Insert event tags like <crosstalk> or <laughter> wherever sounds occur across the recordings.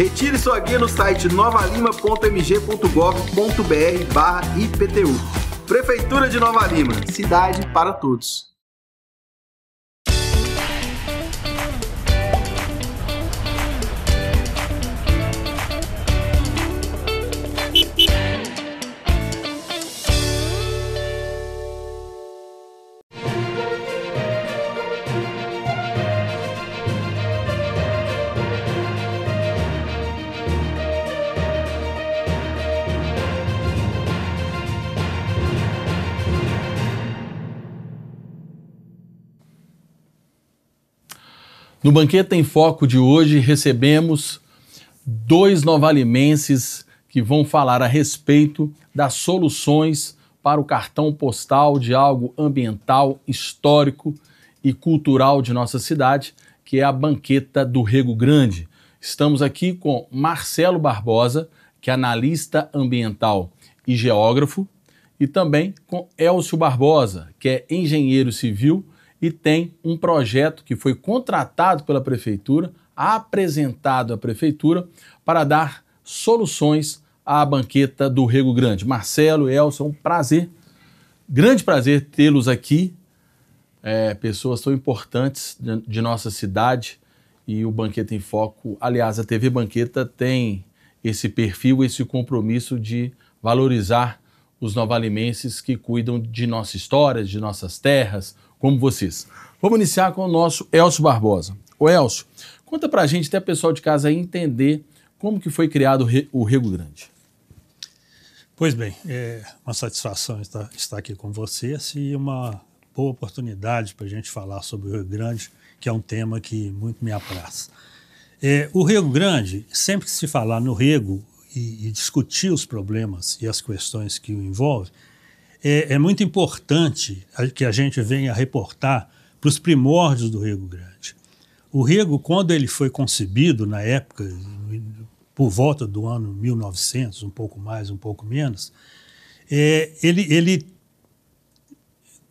Retire sua guia no site novalima.mg.gov.br/iptu. Prefeitura de Nova Lima, cidade para todos. No Banquete em Foco de hoje recebemos dois novalimenses que vão falar a respeito das soluções para o cartão postal de algo ambiental, histórico e cultural de nossa cidade, que é a Banqueta do Rego Grande. Estamos aqui com Marcelo Barbosa, que é analista ambiental e geógrafo, e também com Elcio Barbosa, que é engenheiro civil e tem um projeto que foi contratado pela prefeitura, apresentado à prefeitura, para dar soluções à banqueta do Rego Grande. Marcelo, Elson, um prazer, grande prazer tê-los aqui. É, pessoas tão importantes de, de nossa cidade e o Banqueta em Foco. Aliás, a TV Banqueta tem esse perfil, esse compromisso de valorizar os novalimenses que cuidam de nossa história, de nossas terras, como vocês. Vamos iniciar com o nosso Elcio Barbosa. O Elcio, conta para a gente, até o pessoal de casa entender como que foi criado o Rego Grande. Pois bem, é uma satisfação estar, estar aqui com vocês e uma boa oportunidade para a gente falar sobre o Rio Grande, que é um tema que muito me apraz. É, o Rio Grande, sempre que se falar no Rego e, e discutir os problemas e as questões que o envolvem, é, é muito importante que a gente venha reportar para os primórdios do Rio Grande. O Rego, quando ele foi concebido, na época, por volta do ano 1900, um pouco mais, um pouco menos, é, ele, ele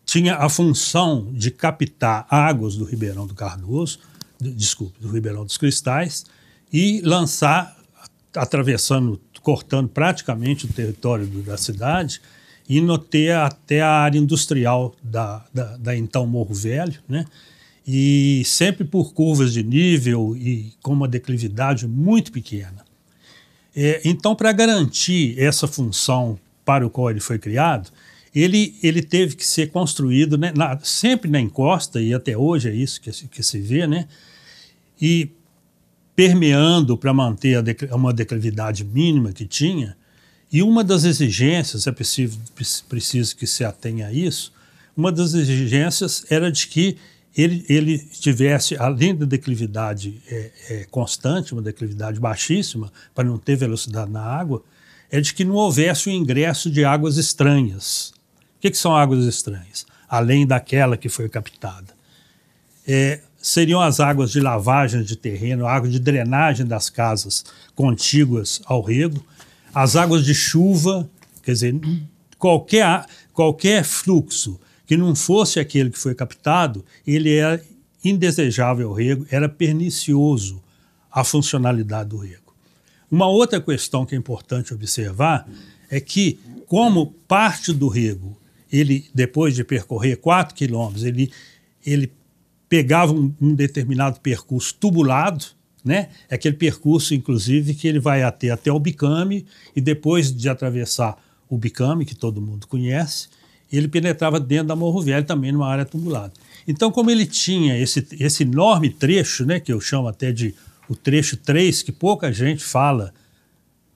tinha a função de captar águas do Ribeirão do Cardoso, desculpe, do Ribeirão dos Cristais, e lançar, atravessando, cortando praticamente o território do, da cidade, e notei até a área industrial da, da, da então Morro Velho, né? e sempre por curvas de nível e com uma declividade muito pequena. É, então, para garantir essa função para o qual ele foi criado, ele, ele teve que ser construído né, na, sempre na encosta, e até hoje é isso que, que se vê, né, e permeando para manter dec, uma declividade mínima que tinha, e uma das exigências, é preciso, preciso que se atenha a isso, uma das exigências era de que ele, ele tivesse, além da declividade é, é, constante, uma declividade baixíssima, para não ter velocidade na água, é de que não houvesse o ingresso de águas estranhas. O que, que são águas estranhas? Além daquela que foi captada. É, seriam as águas de lavagem de terreno, água de drenagem das casas contíguas ao rego, as águas de chuva, quer dizer, qualquer, qualquer fluxo que não fosse aquele que foi captado, ele era é indesejável ao rego, era pernicioso à funcionalidade do rego. Uma outra questão que é importante observar é que, como parte do rego, ele, depois de percorrer 4 quilômetros, ele, ele pegava um, um determinado percurso tubulado, né? É aquele percurso, inclusive, que ele vai até, até o Bicame e depois de atravessar o Bicame, que todo mundo conhece, ele penetrava dentro da Morro Velho, também numa área tumulada. Então, como ele tinha esse, esse enorme trecho, né, que eu chamo até de o trecho 3, que pouca gente fala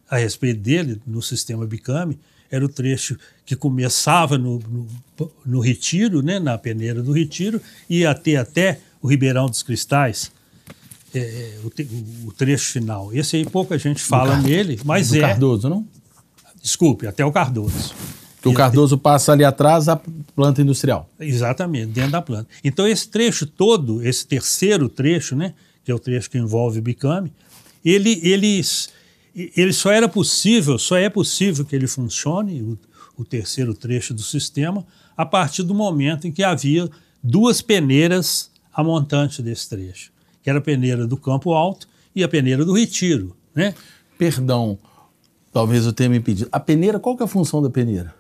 a respeito dele no sistema Bicame, era o trecho que começava no, no, no Retiro, né, na peneira do Retiro, e ia até, até o Ribeirão dos Cristais, é, o, o, trecho final. Esse aí pouca gente fala nele, mas do é. Cardoso, não? Desculpe, até o Cardoso. Que o Cardoso passa ali atrás a planta industrial. Exatamente, dentro da planta. Então, esse trecho todo, esse terceiro trecho, né, que é o trecho que envolve o Bicame, ele, ele, ele só era possível, só é possível que ele funcione, o, o terceiro trecho do sistema, a partir do momento em que havia duas peneiras a montante desse trecho que era a peneira do Campo Alto e a peneira do Retiro, né? Perdão, talvez eu tenha me impedido. A peneira, qual que é a função da peneira?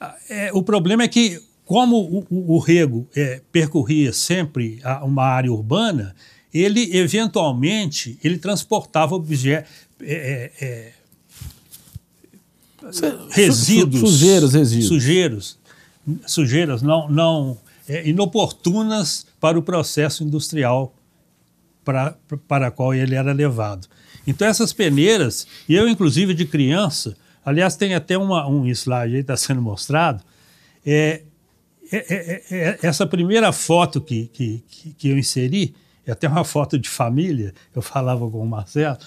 Ah, é, o problema é que, como o, o, o rego é, percorria sempre a, uma área urbana, ele eventualmente ele transportava objetos, é, é, é resíduos, sujeiros, resíduos, sujeiros, sujeiras não, não é, inoportunas para o processo industrial pra, para a qual ele era levado. Então, essas peneiras, e eu, inclusive, de criança, aliás, tem até uma, um slide aí, está sendo mostrado, é é, é, é, é, essa primeira foto que, que, que eu inseri, é até uma foto de família, eu falava com o Marcelo,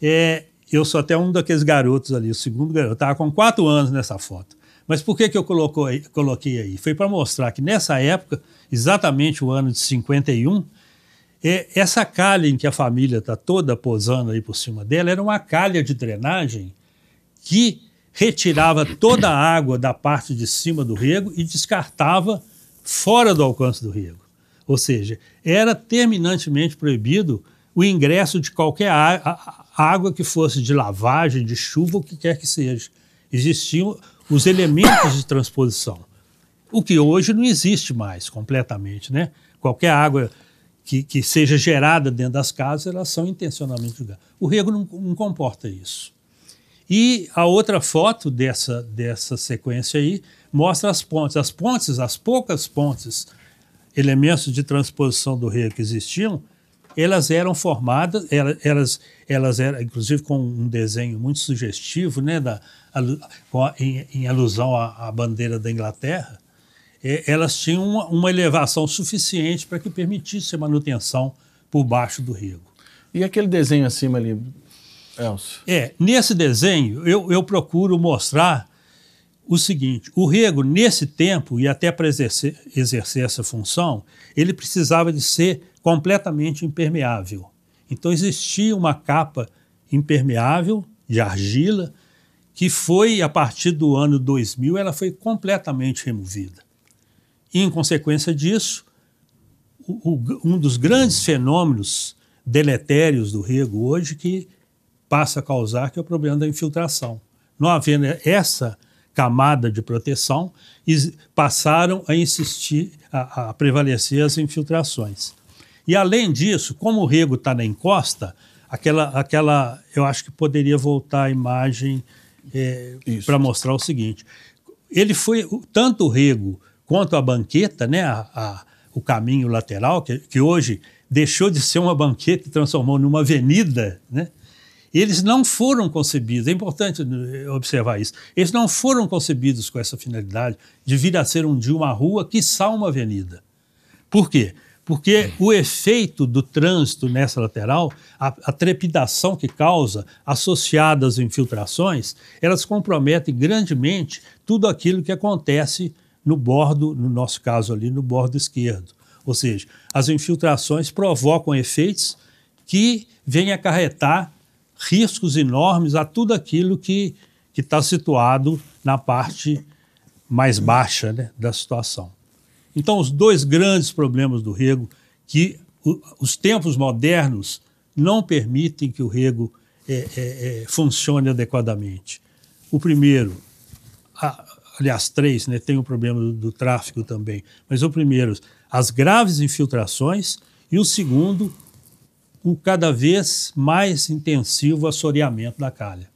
é, eu sou até um daqueles garotos ali, o segundo garoto, estava com quatro anos nessa foto. Mas por que, que eu colocou, coloquei aí? Foi para mostrar que nessa época, exatamente o ano de 51, é, essa calha em que a família está toda posando aí por cima dela era uma calha de drenagem que retirava toda a água da parte de cima do rego e descartava fora do alcance do rego. Ou seja, era terminantemente proibido o ingresso de qualquer água que fosse de lavagem, de chuva, o que quer que seja. Existiam os elementos de transposição, o que hoje não existe mais completamente. Né? Qualquer água que, que seja gerada dentro das casas, elas são intencionalmente jogadas. O rego não, não comporta isso. E a outra foto dessa, dessa sequência aí mostra as pontes. As pontes, as poucas pontes, elementos de transposição do rego que existiam, elas eram formadas, elas, elas, elas eram, inclusive com um desenho muito sugestivo, né, da, a, em, em, alusão à, à, bandeira da Inglaterra, é, elas tinham uma, uma elevação suficiente para que permitisse a manutenção por baixo do rego. E aquele desenho acima ali, Elcio? É, nesse desenho eu, eu procuro mostrar o seguinte: o rego, nesse tempo, e até para exercer, exercer essa função, ele precisava de ser completamente impermeável. Então existia uma capa impermeável de argila que foi a partir do ano 2000 ela foi completamente removida. E, em consequência disso, o, o, um dos grandes fenômenos deletérios do rego hoje que passa a causar, que é o problema da infiltração. Não havendo essa camada de proteção, passaram a insistir, a, a prevalecer as infiltrações. E além disso, como o rego está na encosta, aquela, aquela, eu acho que poderia voltar a imagem é, eh, para mostrar o seguinte: ele foi tanto o rego quanto a banqueta, né, a, a, o caminho lateral, que, que hoje deixou de ser uma banqueta e transformou numa avenida, né? eles não foram concebidos, é importante né, observar isso, eles não foram concebidos com essa finalidade de vir a ser um dia uma rua, quiçá uma avenida. Por quê? Porque o efeito do trânsito nessa lateral, a, a trepidação que causa, associada às infiltrações, elas comprometem grandemente tudo aquilo que acontece no bordo, no nosso caso ali, no bordo esquerdo. Ou seja, as infiltrações provocam efeitos que vêm acarretar riscos enormes a tudo aquilo que está situado na parte mais baixa né, da situação. Então, os dois grandes problemas do rego, que o, os tempos modernos não permitem que o rego é, é, é, funcione adequadamente. O primeiro, a, aliás, três, né? Tem o problema do, do tráfico também. Mas o primeiro, as graves infiltrações, e o segundo, o cada vez mais intensivo assoreamento da calha.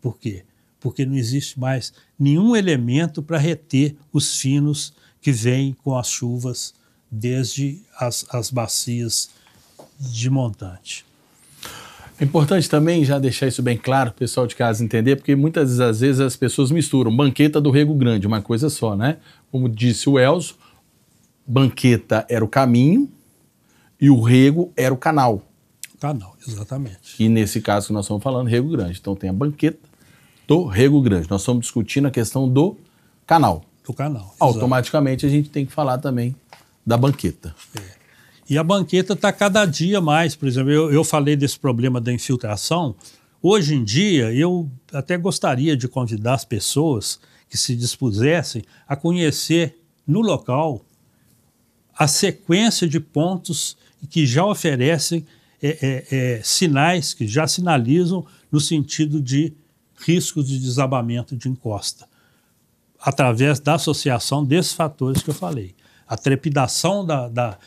Por quê? Porque não existe mais nenhum elemento para reter os finos que vêm com as chuvas desde as, as bacias de montante. É importante também já deixar isso bem claro para o pessoal de casa entender, porque muitas das vezes as pessoas misturam banqueta do rego grande, uma coisa só, né? Como disse o Elzo, banqueta era o caminho e o rego era o canal. Canal, exatamente. E nesse caso que nós estamos falando, rego grande. Então tem a banqueta do rego grande. Nós estamos discutindo a questão do canal. Do canal. Automaticamente exatamente. a gente tem que falar também da banqueta. É. E a banqueta está cada dia mais. Por exemplo, eu, eu falei desse problema da infiltração. Hoje em dia, eu até gostaria de convidar as pessoas que se dispusessem a conhecer no local a sequência de pontos que já oferecem é, é, é, sinais, que já sinalizam no sentido de riscos de desabamento de encosta, através da associação desses fatores que eu falei. A trepidação da, da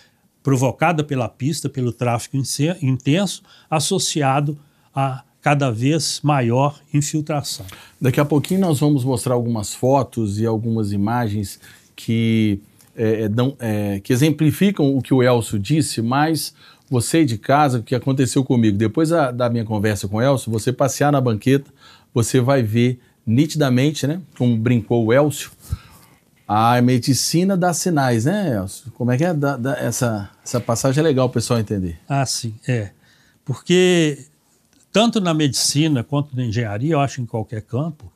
provocada pela pista, pelo tráfego intenso, associado a cada vez maior infiltração. Daqui a pouquinho nós vamos mostrar algumas fotos e algumas imagens que, é, é dão, é, que exemplificam o que o Elcio disse, mas você de casa, o que aconteceu comigo, depois a, da minha conversa com o Elcio, você passear na banqueta, você vai ver nitidamente, né, como brincou o Elcio, a medicina dá sinais, né, Elcio? Como é que é? Da, da, essa, essa passagem é legal o pessoal entender. Ah, sim, é. Porque tanto na medicina quanto na engenharia, eu acho em qualquer campo,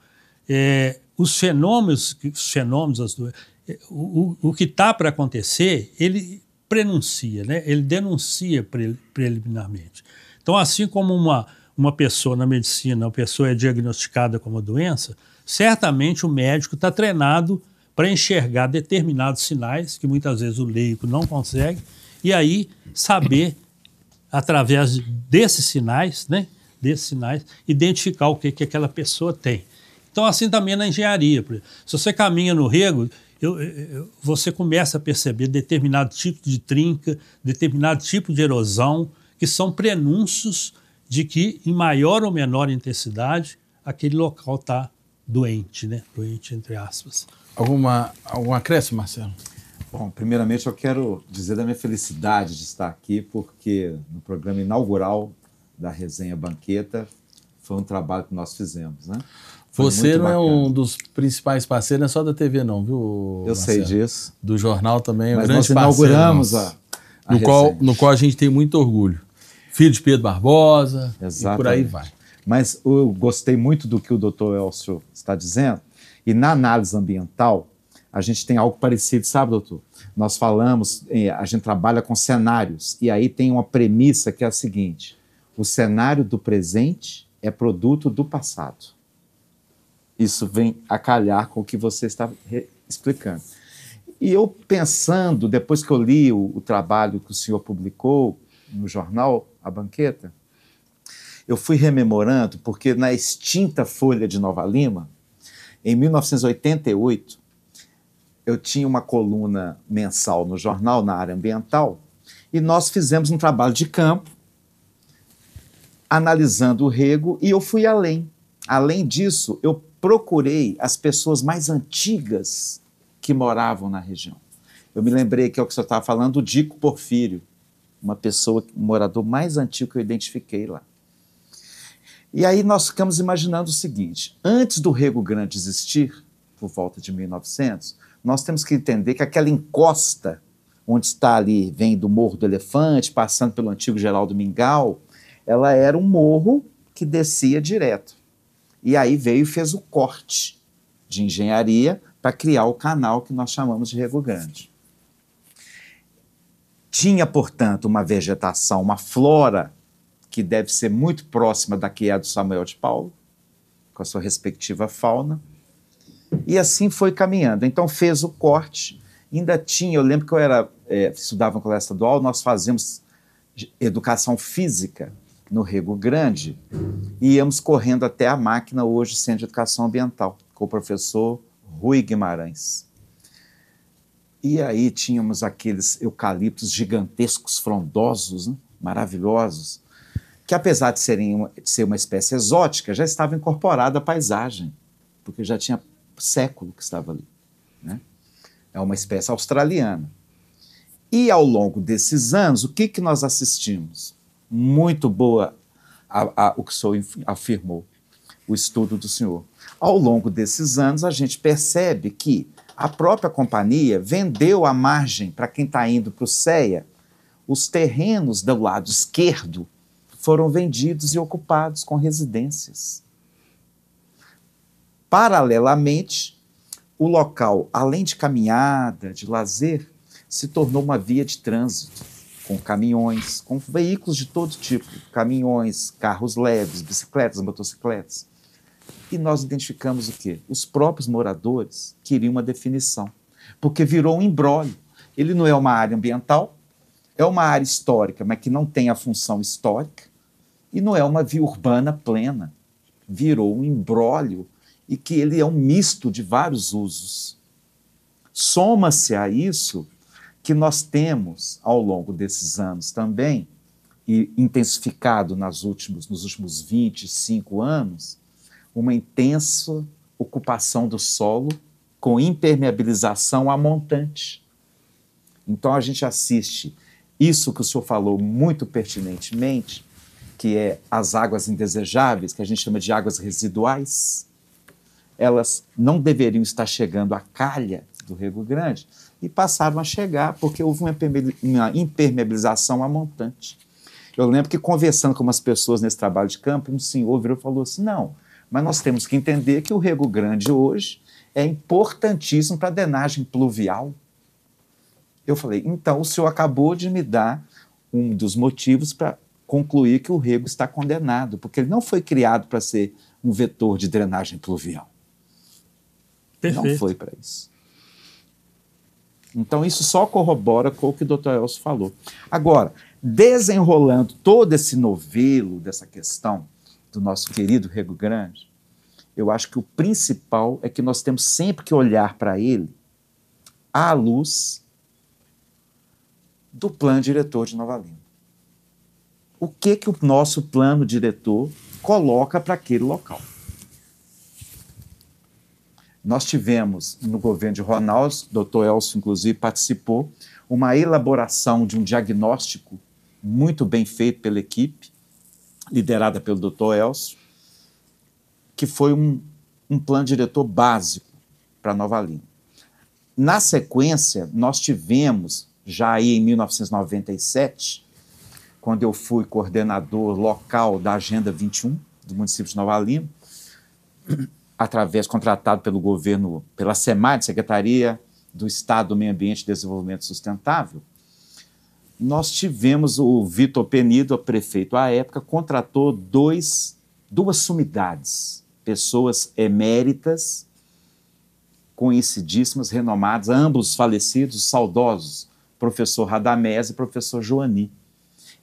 é, os fenômenos, os fenômenos, as do... É, o, o, o que está para acontecer, ele prenuncia, né? ele denuncia pre, preliminarmente. Então, assim como uma, uma pessoa na medicina, uma pessoa é diagnosticada com uma doença, certamente o médico está treinado para enxergar determinados sinais que muitas vezes o leigo não consegue e aí saber através desses sinais, né, desses sinais, identificar o que que aquela pessoa tem. Então assim também na engenharia, se você caminha no rego, eu, eu, você começa a perceber determinado tipo de trinca, determinado tipo de erosão, que são prenúncios de que em maior ou menor intensidade aquele local está doente, né? Doente entre aspas alguma, algum acréscimo, Marcelo? Bom, primeiramente eu quero dizer da minha felicidade de estar aqui, porque no programa inaugural da resenha Banqueta foi um trabalho que nós fizemos, né? Foi Você não é um dos principais parceiros, não é só da TV não, viu? Eu sei disso. Do jornal também, Mas um grande nós inauguramos parceiro, a, a no, qual, no qual a gente tem muito orgulho. Filho de Pedro Barbosa Exatamente. e por aí vai. Mas eu gostei muito do que o doutor Elcio está dizendo, e na análise ambiental, a gente tem algo parecido, sabe, doutor? Nós falamos, eh, a gente trabalha com cenários, e aí tem uma premissa que é a seguinte: o cenário do presente é produto do passado. Isso vem a calhar com o que você está explicando. E eu pensando, depois que eu li o, o trabalho que o senhor publicou no jornal, A Banqueta, eu fui rememorando, porque na extinta Folha de Nova Lima, em 1988, eu tinha uma coluna mensal no jornal na área ambiental e nós fizemos um trabalho de campo analisando o rego e eu fui além. Além disso, eu procurei as pessoas mais antigas que moravam na região. Eu me lembrei que é o que você estava falando, o Dico Porfírio, uma pessoa, um morador mais antigo que eu identifiquei lá. E aí nós ficamos imaginando o seguinte: antes do Rego Grande existir, por volta de 1900, nós temos que entender que aquela encosta onde está ali, vem do Morro do Elefante, passando pelo antigo Geraldo Mingau, ela era um morro que descia direto. E aí veio e fez o corte de engenharia para criar o canal que nós chamamos de Rego Grande. Tinha, portanto, uma vegetação, uma flora que deve ser muito próxima da que é a do Samuel de Paulo, com a sua respectiva fauna. E assim foi caminhando. Então fez o corte. Ainda tinha, eu lembro que eu era, é, estudava no colégio estadual, nós fazíamos educação física no Rego Grande e íamos correndo até a máquina, hoje Centro de Educação Ambiental, com o professor Rui Guimarães. E aí tínhamos aqueles eucaliptos gigantescos, frondosos, né? maravilhosos que apesar de, serem uma, de ser uma espécie exótica, já estava incorporada à paisagem, porque já tinha século que estava ali. Né? É uma espécie australiana. E ao longo desses anos, o que, que nós assistimos? Muito boa a, a, o que o senhor afirmou, o estudo do senhor. Ao longo desses anos, a gente percebe que a própria companhia vendeu à margem para quem está indo para o CEA os terrenos do lado esquerdo foram vendidos e ocupados com residências. Paralelamente, o local, além de caminhada, de lazer, se tornou uma via de trânsito, com caminhões, com veículos de todo tipo caminhões, carros leves, bicicletas, motocicletas. E nós identificamos o quê? Os próprios moradores queriam uma definição, porque virou um embrólio. Ele não é uma área ambiental, é uma área histórica, mas que não tem a função histórica, e não é uma via urbana plena. Virou um imbróglio e que ele é um misto de vários usos. Soma-se a isso que nós temos ao longo desses anos também, e intensificado nas últimos, nos últimos 25 anos, uma intensa ocupação do solo com impermeabilização a montante. Então a gente assiste isso que o senhor falou muito pertinentemente, que é as águas indesejáveis, que a gente chama de águas residuais, elas não deveriam estar chegando à calha do Rego Grande e passaram a chegar porque houve uma impermeabilização a montante. Eu lembro que conversando com umas pessoas nesse trabalho de campo, um senhor virou e falou assim: não, mas nós temos que entender que o Rego Grande hoje é importantíssimo para a drenagem pluvial. Eu falei: então o senhor acabou de me dar um dos motivos para concluir que o rego está condenado, porque ele não foi criado para ser um vetor de drenagem pluvial. Perfeito. Não foi para isso. Então, isso só corrobora com o que o doutor Elcio falou. Agora, desenrolando todo esse novelo dessa questão do nosso querido Rego Grande, eu acho que o principal é que nós temos sempre que olhar para ele à luz do plano diretor de Nova Lima o que que o nosso plano diretor coloca para aquele local. Nós tivemos no governo de Ronaldo, doutor Elcio inclusive participou, uma elaboração de um diagnóstico muito bem feito pela equipe, liderada pelo doutor Elcio, que foi um, um plano diretor básico para Nova Lima. Na sequência, nós tivemos, já aí em 1997, quando eu fui coordenador local da Agenda 21 do município de Nova Lima, através contratado pelo governo, pela SEMAD, Secretaria do Estado do Meio Ambiente e Desenvolvimento Sustentável, nós tivemos o Vitor Penido, prefeito à época, contratou dois, duas sumidades, pessoas eméritas, conhecidíssimas, renomadas, ambos falecidos, saudosos, professor Radamés e professor Joani.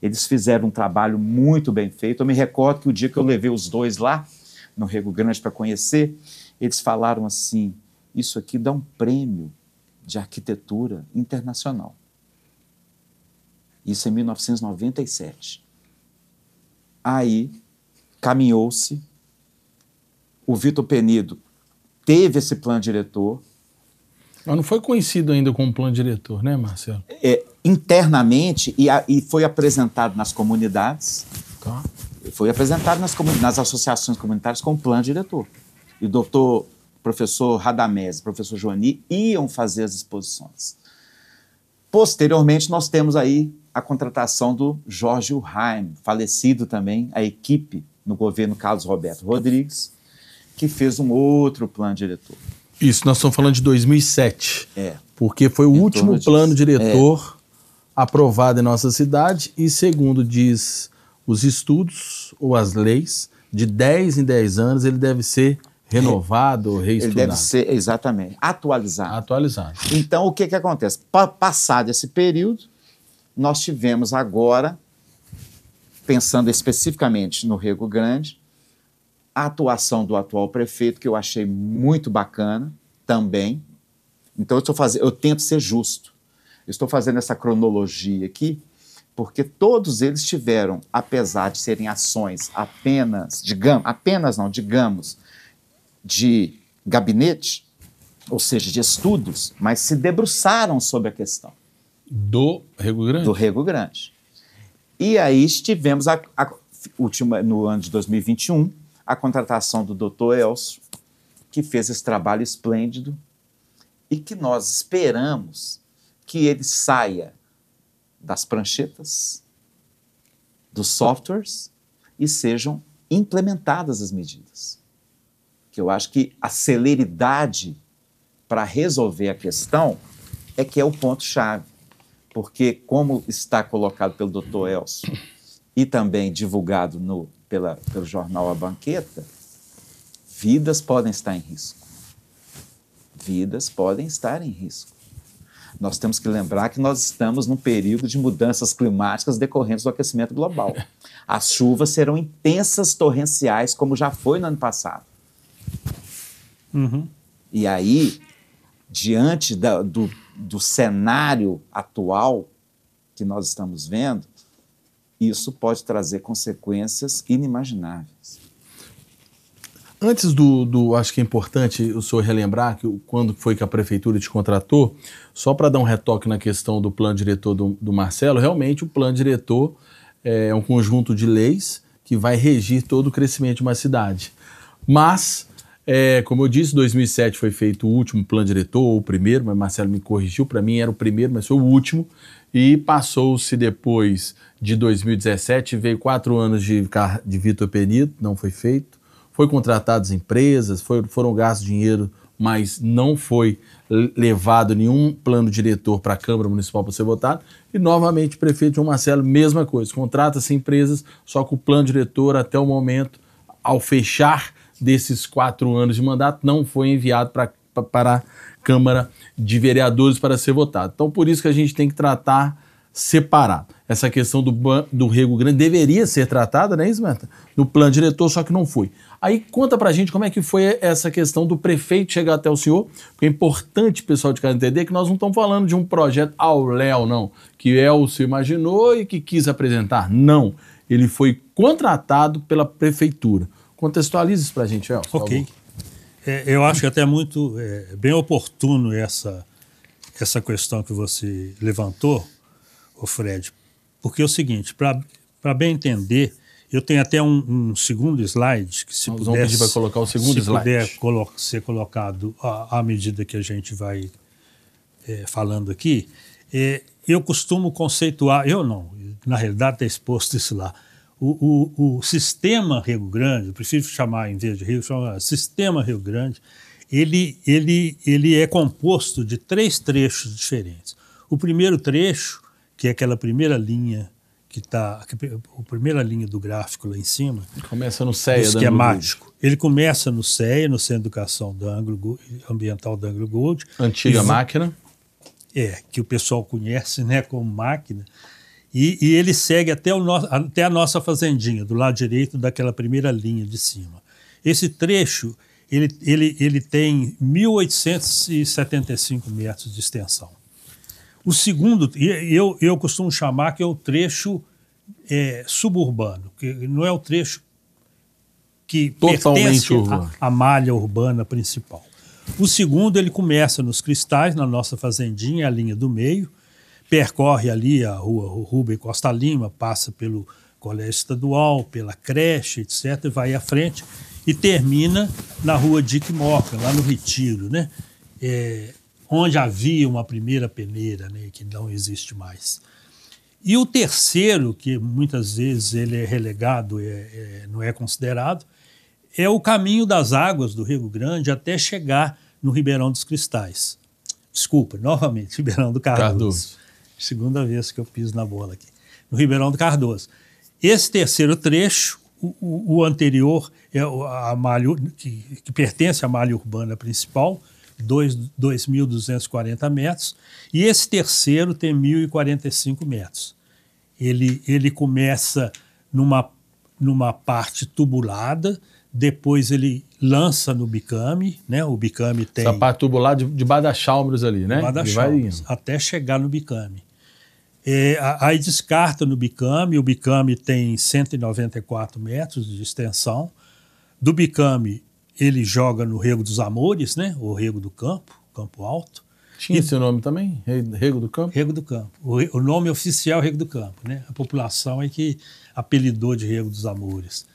Eles fizeram um trabalho muito bem feito. Eu me recordo que o dia que eu levei os dois lá, no Rego Grande, para conhecer, eles falaram assim: isso aqui dá um prêmio de arquitetura internacional. Isso em 1997. Aí caminhou-se. O Vitor Penido teve esse plano diretor, mas não foi conhecido ainda como plano diretor, né, Marcelo? É, internamente, e, a, e foi apresentado nas comunidades, tá. foi apresentado nas, nas associações comunitárias como plano diretor. E o doutor, professor Radamés, professor Joani, iam fazer as exposições. Posteriormente, nós temos aí a contratação do Jorge Urheim, falecido também, a equipe no governo Carlos Roberto Rodrigues, que fez um outro plano diretor. Isso, nós estamos falando de 2007. É. Porque foi o em último plano é. diretor é. aprovado em nossa cidade e, segundo diz os estudos ou as leis, de 10 em 10 anos ele deve ser renovado, reestruturado. Ele deve ser, exatamente, atualizado. Atualizado. Então, o que, que acontece? Pa passado esse período, nós tivemos agora, pensando especificamente no Rego Grande, a atuação do atual prefeito, que eu achei muito bacana também. Então, eu, estou fazendo, eu tento ser justo. Eu estou fazendo essa cronologia aqui, porque todos eles tiveram, apesar de serem ações apenas, digamos, apenas não, digamos, de gabinete, ou seja, de estudos, mas se debruçaram sobre a questão. Do Rego Grande? Do Rego Grande. E aí tivemos a, a última, no ano de 2021, a contratação do Dr. Elcio, que fez esse trabalho esplêndido e que nós esperamos que ele saia das pranchetas, dos softwares e sejam implementadas as medidas. Que eu acho que a celeridade para resolver a questão é que é o ponto chave, porque como está colocado pelo Dr. Elcio e também divulgado no pela, pelo jornal A Banqueta, vidas podem estar em risco. Vidas podem estar em risco. Nós temos que lembrar que nós estamos num período de mudanças climáticas decorrentes do aquecimento global. <laughs> As chuvas serão intensas, torrenciais, como já foi no ano passado. Uhum. E aí, diante da, do, do cenário atual que nós estamos vendo, isso pode trazer consequências inimagináveis. Antes do, do, acho que é importante o senhor relembrar que quando foi que a prefeitura te contratou, só para dar um retoque na questão do plano diretor do, do Marcelo, realmente o plano diretor é, é um conjunto de leis que vai regir todo o crescimento de uma cidade. Mas, é, como eu disse, 2007 foi feito o último plano diretor, o primeiro, mas Marcelo me corrigiu, para mim era o primeiro, mas foi o último. E passou-se depois de 2017, veio quatro anos de, de Vitor Penido não foi feito. Foi contratadas empresas, foi, foram gastos dinheiro, mas não foi levado nenhum plano diretor para a Câmara Municipal para ser votado. E novamente, prefeito João Marcelo, mesma coisa. Contrata-se empresas, só que o plano diretor, até o momento, ao fechar desses quatro anos de mandato, não foi enviado para para Câmara de Vereadores para ser votado. Então, por isso que a gente tem que tratar separado. Essa questão do, do Rego Grande deveria ser tratada, não é isso, No plano diretor, só que não foi. Aí conta pra gente como é que foi essa questão do prefeito chegar até o senhor, porque é importante o pessoal de casa entender que nós não estamos falando de um projeto ao Léo, não, que Elcio é imaginou e que quis apresentar. Não. Ele foi contratado pela prefeitura. Contextualize isso pra gente, Elcio. Ok. É, eu acho que é até muito é, bem oportuno essa, essa questão que você levantou, o Fred, porque é o seguinte, para bem entender, eu tenho até um, um segundo slide que se Nós puder, para colocar o segundo se slide. puder colo ser colocado à, à, medida que a gente vai é, falando aqui, é, eu costumo conceituar, eu não, na realidade está exposto isso lá, o, o, o sistema Rio Grande, preciso prefiro chamar em vez de Rio, chamar sistema Rio Grande, ele, ele, ele é composto de três trechos diferentes. O primeiro trecho, que é aquela primeira linha que está a primeira linha do gráfico lá em cima. começa no CEA, esquemático. É ele começa no CEA, no Centro de Educação do Anglo Ambiental da Anglo Gold. Antiga máquina. É, que o pessoal conhece né, como máquina. E, e ele segue até, o no, até a nossa fazendinha, do lado direito daquela primeira linha de cima. Esse trecho ele, ele, ele tem 1.875 metros de extensão. O segundo, eu, eu costumo chamar que é o trecho é, suburbano, que não é o trecho que Totalmente pertence à malha urbana principal. O segundo, ele começa nos cristais, na nossa fazendinha, a linha do meio, percorre ali a rua Rubem Costa Lima, passa pelo Colégio Estadual, pela creche, etc., e vai à frente e termina na rua Dick Moca, lá no Retiro, né? É, onde havia uma primeira peneira, né, que não existe mais. E o terceiro, que muitas vezes ele é relegado, é, é, não é considerado, é o caminho das águas do Rio Grande até chegar no Ribeirão dos Cristais. Desculpa, novamente, <laughs> Ribeirão do Cardoso. Cardoso. Segunda vez que eu piso na bola aqui. No Ribeirão do Cardoso. Esse terceiro trecho, o, o, o anterior, é a malha, que, que pertence à malha urbana principal, 2.240 metros, e esse terceiro tem 1.045 metros. Ele, ele começa numa, numa parte tubulada, depois ele lança no bicame, né? O bicame tem... Essa parte tubulada de, de Badachaumbros ali, né? Badachaumbros, até chegar no bicame. É, aí descarta no Bicame, o Bicame tem 194 metros de extensão. Do Bicame, ele joga no Rego dos Amores, né? O Rego do Campo, Campo Alto. Tinha e, esse nome também? Rego do Campo? Rego do Campo. O, o nome oficial é Rego do Campo, né? A população é que apelidou de Rego dos Amores.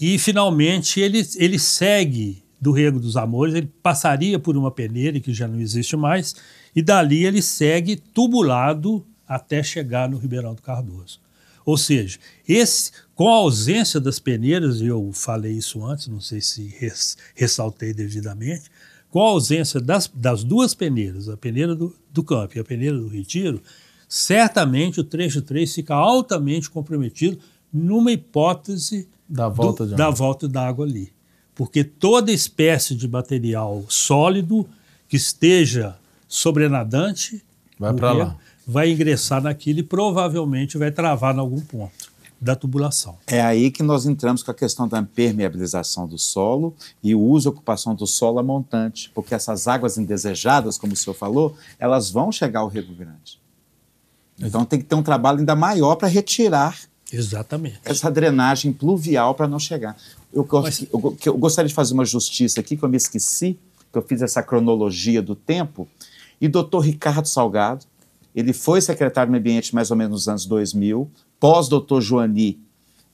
E, finalmente, ele, ele segue do Rego dos Amores, ele passaria por uma peneira que já não existe mais, e dali ele segue tubulado até chegar no Ribeirão do Cardoso. Ou seja, esse, com a ausência das peneiras, e eu falei isso antes, não sei se res, ressaltei devidamente, com a ausência das, das duas peneiras, a peneira do, do campo e a peneira do retiro, certamente o trecho 3 fica altamente comprometido numa hipótese da volta, do, da volta d'água ali. Porque toda espécie de material sólido que esteja sobrenadante vai para lá vai ingressar naquilo e provavelmente vai travar em algum ponto da tubulação. É aí que nós entramos com a questão da permeabilização do solo e o uso e ocupação do solo a montante, porque essas águas indesejadas, como o senhor falou, elas vão chegar ao Rio Grande. Então tem que ter um trabalho ainda maior para retirar Exatamente. essa drenagem pluvial para não chegar. Eu, eu, eu, gostaria de fazer uma justiça aqui, que eu me esqueci, que eu fiz essa cronologia do tempo, e doutor Ricardo Salgado, ele foi secretário do Meio Ambiente mais ou menos nos anos 2000, pós-doutor Joani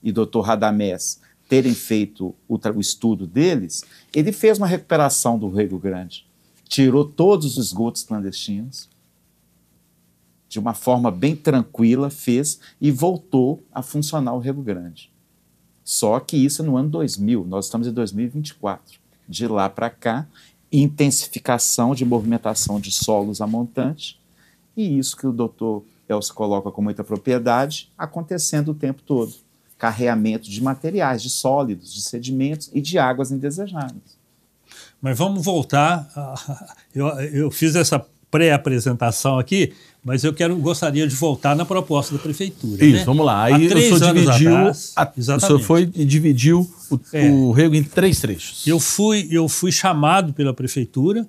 e doutor Radamés terem feito o, o, estudo deles, ele fez uma recuperação do Rio Grande, tirou todos os esgotos clandestinos, de uma forma bem tranquila, fez e voltou a funcionar o Rio Grande. Só que isso é no ano 2000, nós estamos em 2024. De lá para cá, intensificação de movimentação de solos a montante, e isso que o doutor Elcio coloca com muita propriedade, acontecendo o tempo todo. Carreamento de materiais, de sólidos, de sedimentos e de águas indesejadas. Mas vamos voltar. <laughs> Eu, eu fiz essa pré-apresentação aqui, mas eu quero, gostaria de voltar na proposta da prefeitura. Isso, né? vamos lá. Aí três o senhor dividiu. Atrás, a, O senhor foi e dividiu o, é. o rego em três trechos. Eu fui, eu fui chamado pela prefeitura,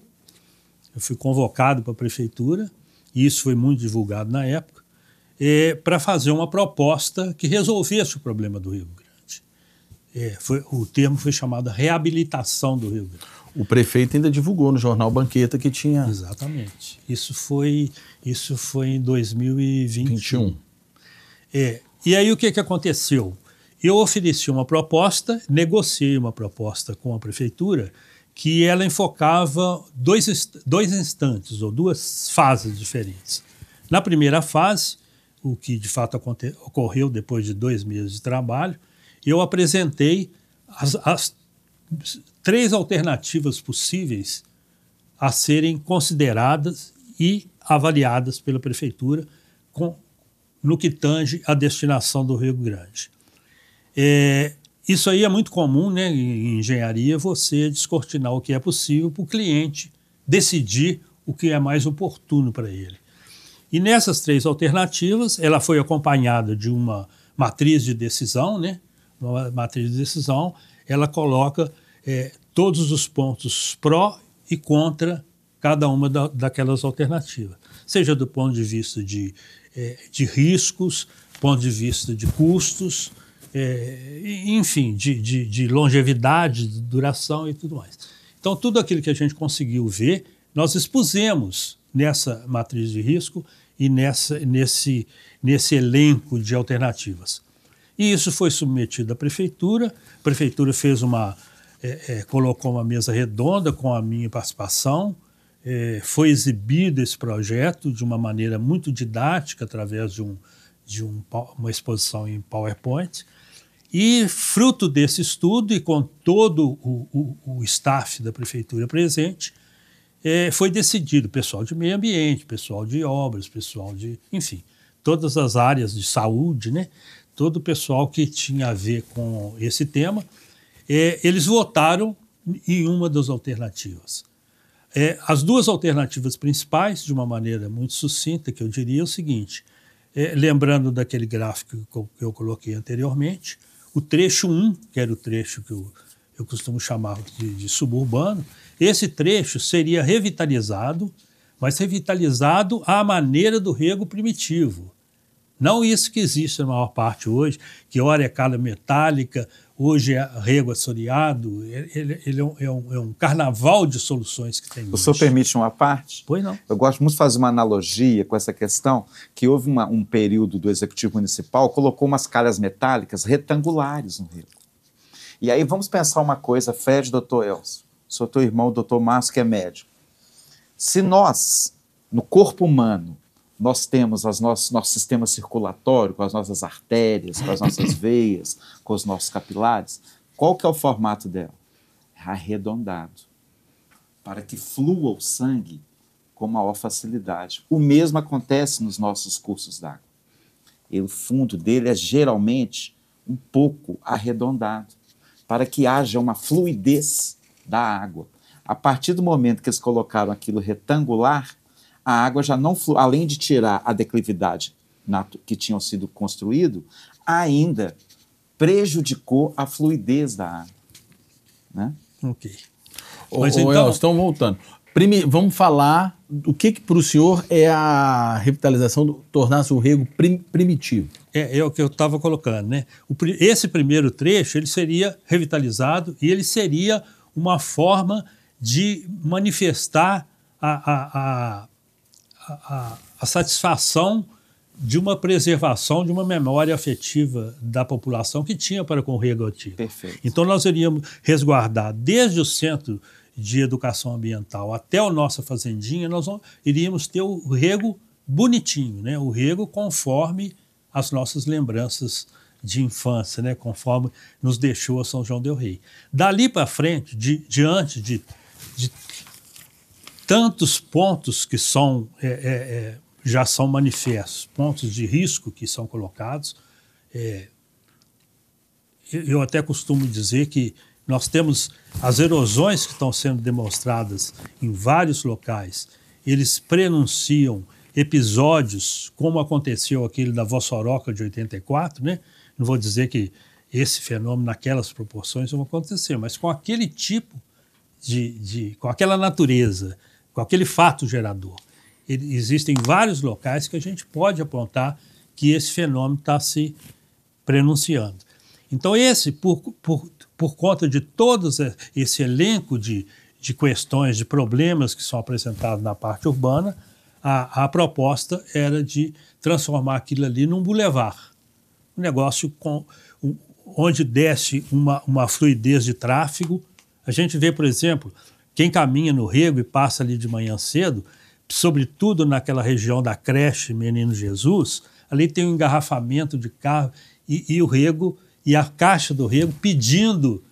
eu fui convocado para a prefeitura e isso foi muito divulgado na época, é, para fazer uma proposta que resolvesse o problema do Rio Grande. É, foi, o termo foi chamado reabilitação do Rio Grande. O prefeito ainda divulgou no jornal Banqueta que tinha. Exatamente. Isso foi, isso foi em 2021. 21. É, e aí o que, que aconteceu? Eu ofereci uma proposta, negociei uma proposta com a prefeitura que ela enfocava dois, dois instantes ou duas fases diferentes. Na primeira fase, o que de fato ocorreu depois de dois meses de trabalho, eu apresentei as, as três alternativas possíveis a serem consideradas e avaliadas pela prefeitura com, no que tange à destinação do Rio Grande. É, isso aí é muito comum, né, em engenharia, você descortinar o que é possível para o cliente decidir o que é mais oportuno para ele. E nessas três alternativas, ela foi acompanhada de uma matriz de decisão, né? Uma matriz de decisão, ela coloca é, todos os pontos pró e contra cada uma da, daquelas alternativas, seja do ponto de vista de, é, de riscos, ponto de vista de custos, é, enfim, de, de, de longevidade, de duração e tudo mais. Então, tudo aquilo que a gente conseguiu ver, nós expusemos nessa matriz de risco e nessa, nesse, nesse elenco de alternativas. E isso foi submetido à prefeitura. A prefeitura fez uma é, é, colocou uma mesa redonda com a minha participação. É, foi exibido esse projeto de uma maneira muito didática através de, um, de um, uma exposição em PowerPoint. E fruto desse estudo e com todo o, o, o staff da prefeitura presente, é, foi decidido, pessoal de meio ambiente, pessoal de obras, pessoal de, enfim, todas as áreas de saúde, né? todo o pessoal que tinha a ver com esse tema, é, eles votaram em uma das alternativas. É, as duas alternativas principais, de uma maneira muito sucinta, que eu diria é o seguinte: é, lembrando daquele gráfico que eu coloquei anteriormente, o trecho 1, que era o trecho que eu, eu costumo chamar de, de suburbano, esse trecho seria revitalizado, mas revitalizado à maneira do rego primitivo. Não isso que existe na maior parte hoje, que ora é cala metálica, hoje é regulatoriado, é, ele, ele é, um, é, um, é, um, carnaval de soluções que tem. O senhor permite uma parte? Pois não. Eu gosto muito de fazer uma analogia com essa questão, que houve uma, um período do Executivo Municipal, colocou umas calhas metálicas retangulares no rego. E aí vamos pensar uma coisa, Fred, doutor Elcio, sou teu irmão, doutor Márcio, que é médico. Se nós, no corpo humano, nós temos as nossas, nosso sistema circulatório, com as nossas artérias, com as nossas <coughs> veias, com os nossos capilares. Qual que é o formato dela? É arredondado, para que flua o sangue com maior facilidade. O mesmo acontece nos nossos cursos d'água. O fundo dele é geralmente um pouco arredondado, para que haja uma fluidez da água. A partir do momento que eles colocaram aquilo retangular, a água já não flui, além de tirar a declividade na, que tinham sido construído, ainda prejudicou a fluidez da água. Né? Ok. Mas então, estão voltando. Primeiro, vamos falar o que, que para o senhor é a revitalização, do, tornar-se o rego prim, primitivo. É, é, o que eu estava colocando, né? O, esse primeiro trecho ele seria revitalizado e ele seria uma forma de manifestar a, a a, a satisfação de uma preservação de uma memória afetiva da população que tinha para com o Rio antigo. Perfeito. Então nós iríamos resguardar desde o centro de educação ambiental até a nossa fazendinha, nós iríamos ter o rego bonitinho, né? o rego conforme as nossas lembranças de infância, né? conforme nos deixou a São João del Rei. Dali para frente, de, diante de, de tantos pontos que são é, é, é, já são manifestos, pontos de risco que são colocados. É, eu até costumo dizer que nós temos as erosões que estão sendo demonstradas em vários locais. Eles prenunciam episódios, como aconteceu aquele da Vossoroca de 84, né? Não vou dizer que esse fenômeno naquelas proporções vão acontecer, mas com aquele tipo de, de com aquela natureza com aquele fato gerador. Ele, existem vários locais que a gente pode apontar que esse fenômeno está se prenunciando. Então, esse, por, por, por conta de todo esse elenco de, de questões, de problemas que são apresentados na parte urbana, a, a proposta era de transformar aquilo ali num bulevar. Um negócio com, onde desce uma, uma fluidez de tráfego. A gente vê, por exemplo, quem caminha no rego e passa ali de manhã cedo, sobretudo naquela região da creche Menino Jesus, ali tem um engarrafamento de carro e, e o rego e a caixa do rego pedindo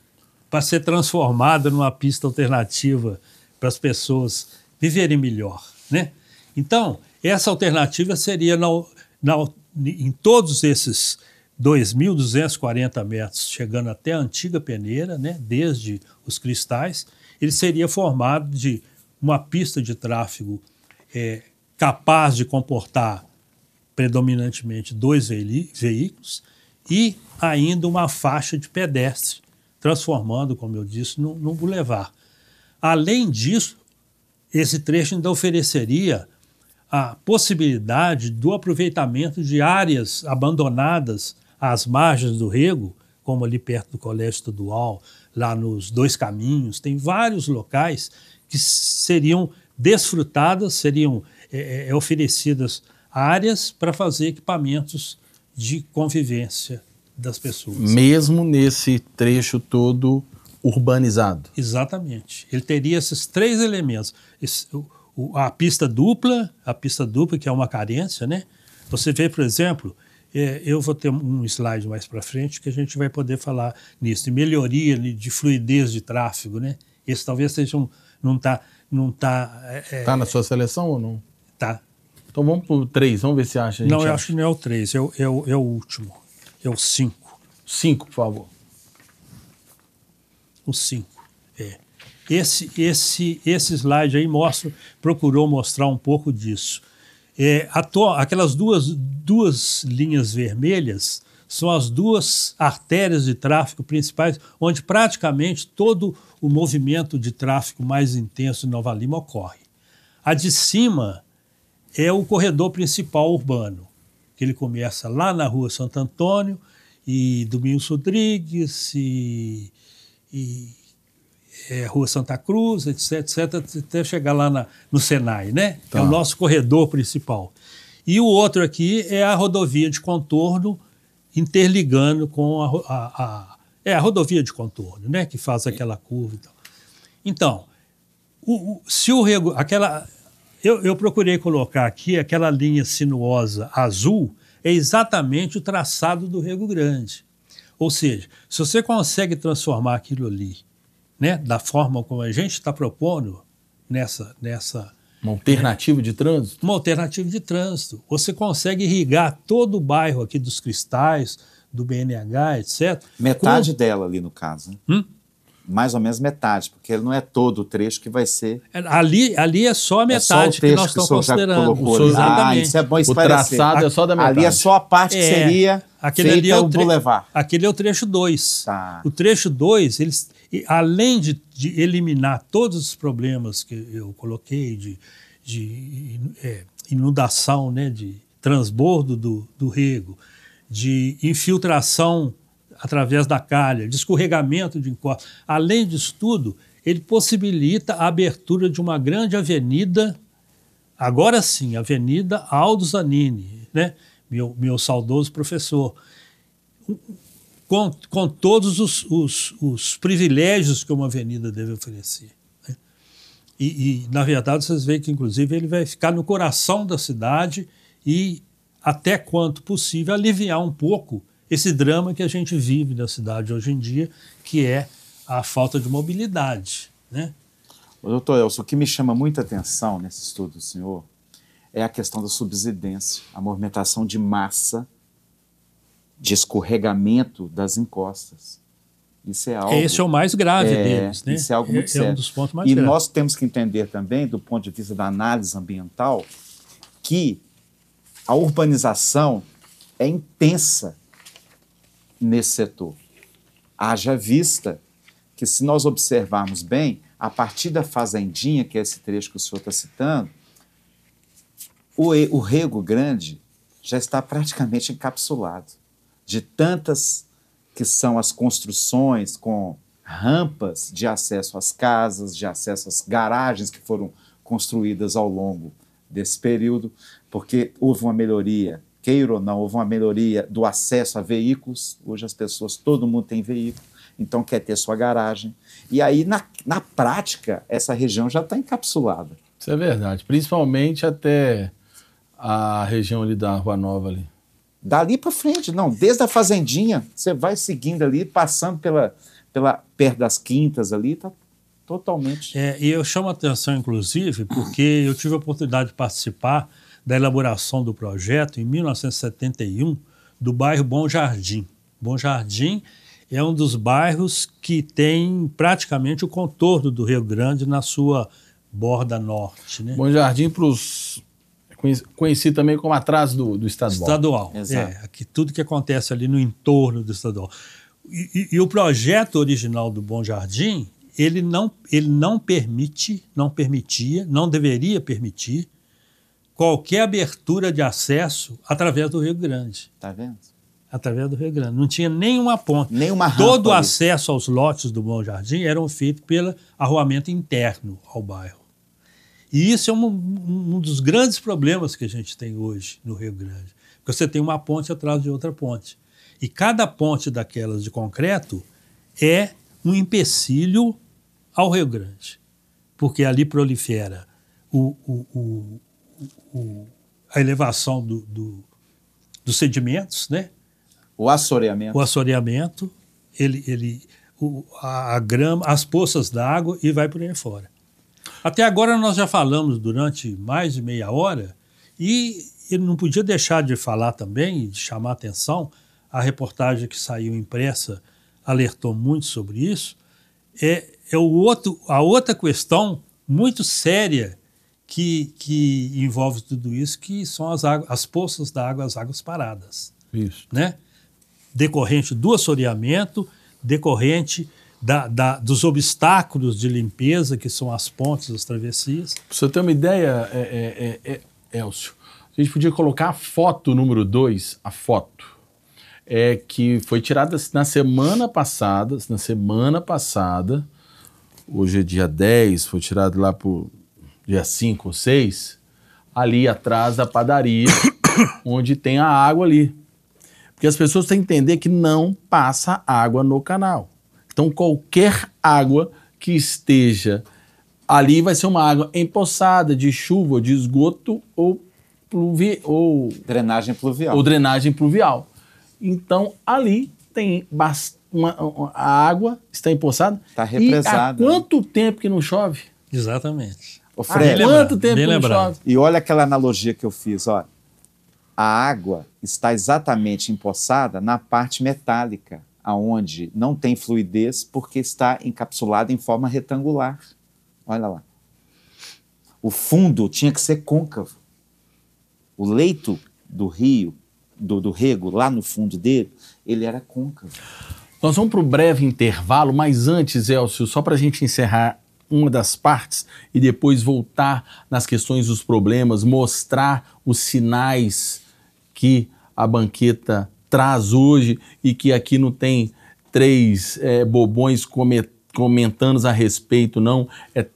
para ser transformada numa pista alternativa para as pessoas viverem melhor, né? Então, essa alternativa seria na, na, em todos esses 2.240 metros, chegando até a antiga peneira, né, desde os cristais, ele seria formado de uma pista de tráfego é, capaz de comportar predominantemente dois veículos e ainda uma faixa de pedestre, transformando, como eu disse, num, num bulevar. Além disso, esse trecho ainda ofereceria a possibilidade do aproveitamento de áreas abandonadas às margens do rego, como ali perto do Colégio Estadual, lá nos Dois Caminhos, tem vários locais que seriam desfrutadas, seriam é, é, é, oferecidas áreas para fazer equipamentos de convivência das pessoas. Mesmo nesse trecho todo urbanizado. Exatamente. Ele teria esses três elementos. Esse, o, o, a pista dupla, a pista dupla que é uma carência, né? Você vê, por exemplo, é, eu vou ter um slide mais para frente que a gente vai poder falar nisso. melhoria de fluidez de tráfego, né? Esse talvez seja um. Não está. Não está é, é, tá na sua seleção ou não? Está. Então vamos para o 3, vamos ver se acha. não, eu acha. acho que não é o 3, é o, é o, é o último. É o 5. 5, por favor. O 5, é. Esse, esse, esse slide aí mostra, procurou mostrar um pouco disso. É, aquelas duas, duas linhas vermelhas são as duas artérias de tráfego principais, onde praticamente todo o movimento de tráfego mais intenso em Nova Lima ocorre. A de cima é o corredor principal urbano, que ele começa lá na rua Santo Antônio, e Domingos Rodrigues, e, e é, Rua Santa Cruz, etc, etc, até chegar lá na, no Senai, né? Tá. É o nosso corredor principal. E o outro aqui é a rodovia de contorno interligando com a, a, a é a rodovia de contorno, né? Que faz aquela curva e tal. Então, o, o, se o rego, aquela eu, eu procurei colocar aqui aquela linha sinuosa azul é exatamente o traçado do Rego Grande. Ou seja, se você consegue transformar aquilo ali né, da forma como a gente está propondo nessa, nessa. Uma alternativa de trânsito? Uma alternativa de trânsito. Você consegue irrigar todo o bairro aqui dos cristais, do BNH, etc. Metade com... dela ali, no caso. Né? Hum? Mais ou menos metade, porque não é todo o trecho que vai ser. É, ali, ali é só a metade é só que nós estamos que Colocou, ah, isso é bom esclarecer. O traçado a, é só da metade. Ali é só a parte é, que seria Aquele ali é o, tre... Boulevard. Aquele é o trecho 2. Tá. O trecho 2, eles além de, de, eliminar todos os problemas que eu coloquei de, de é, inundação, né, de transbordo do, do rego, de infiltração através da calha, de escorregamento de encosta, além disso tudo, ele possibilita a abertura de uma grande avenida, agora sim, Avenida Aldo Zanini, né? meu, meu saudoso professor, com, com todos os, os, os privilégios que uma avenida deve oferecer. Né? E, e, na verdade, vocês veem que, inclusive, ele vai ficar no coração da cidade e, até quanto possível, aliviar um pouco esse drama que a gente vive na cidade hoje em dia, que é a falta de mobilidade. Né? doutor Elson, o que me chama muita atenção nesse estudo do senhor é a questão da subsidência, a movimentação de massa, de escorregamento das encostas. Isso é algo. Esse é o mais grave é, deles, né? Isso é algo muito é, sério. É um dos pontos mais e graves. nós temos que entender também, do ponto de vista da análise ambiental, que a urbanização é intensa nesse setor. Haja vista que, se nós observarmos bem, a partir da Fazendinha, que é esse trecho que o senhor está citando, o, o rego grande já está praticamente encapsulado de tantas que são as construções com rampas de acesso às casas, de acesso às garagens que foram construídas ao longo desse período, porque houve uma melhoria, queira ou não, houve uma melhoria do acesso a veículos. Hoje as pessoas, todo mundo tem veículo, então quer ter sua garagem. E aí, na, na prática, essa região já está encapsulada. Isso é verdade, principalmente até a região ali da Rua Nova ali? Dali para frente, não, desde a fazendinha, você vai seguindo ali, passando pela, pela perto das quintas ali, tá totalmente. É, e eu chamo a atenção, inclusive, porque eu tive a oportunidade de participar da elaboração do projeto em 1971 do bairro Bom Jardim. Bom Jardim é um dos bairros que tem praticamente o contorno do Rio Grande na sua borda norte. Né? Bom Jardim, para os Conheci também como atraso do, do estadual. Estadual, é. Exato. é. tudo que acontece ali no entorno do estadual. E, e, e o projeto original do Bom Jardim, ele não, ele não permite, não permitia, não deveria permitir qualquer abertura de acesso através do Rio Grande. Está vendo? Através do Rio Grande. Não tinha nenhuma ponte. Nenhuma Todo o acesso aos lotes do Bom Jardim eram feitos pelo arruamento interno ao bairro. E isso é um, um dos grandes problemas que a gente tem hoje no Rio Grande. Porque você tem uma ponte atrás de outra ponte. E cada ponte daquelas de concreto é um empecilho ao Rio Grande. Porque ali prolifera o, o, o, a elevação do, do, dos sedimentos, né? O assoreamento. O assoreamento, ele, ele, a, a grama, as poças d'água e vai por aí fora. Até agora nós já falamos durante mais de meia hora e ele não podia deixar de falar também, de chamar a atenção, a reportagem que saiu impressa alertou muito sobre isso, é, é o outro, a outra questão muito séria que, que envolve tudo isso, que são as, águas, as poças da água, as águas paradas. Isso. Né? Decorrente do assoreamento, decorrente da, da, dos obstáculos de limpeza, que são as pontes, as travessias. Pra você ter uma ideia, é, é, é, é Elcio, a gente podia colocar a foto número 2, a foto, é que foi tirada na semana passada, na semana passada, hoje é dia 10, foi tirado lá por dia 5 ou 6, ali atrás da padaria, <coughs> onde tem a água ali. Porque as pessoas têm que entender que não passa água no canal. Então, qualquer água que esteja ali vai ser uma água empoçada de chuva, de esgoto ou, pluvi ou drenagem pluvial. Ou drenagem pluvial. Então, ali tem uma, uma, a água está empoçada. Está represada. E há né? quanto tempo que não chove? Exatamente. Ô, Fred, há quanto tempo que não chove? E olha aquela analogia que eu fiz, ó. A água está exatamente empoçada na parte metálica aonde não tem fluidez porque está encapsulado em forma retangular. Olha lá. O fundo tinha que ser côncavo. O leito do rio, do, do rego, lá no fundo dele, ele era côncavo. Nós vamos para o breve intervalo, mas antes, Elcio, só para a gente encerrar uma das partes e depois voltar nas questões dos problemas, mostrar os sinais que a banqueta traz hoje e que aqui não tem três é, bobões comentando a respeito, não. É,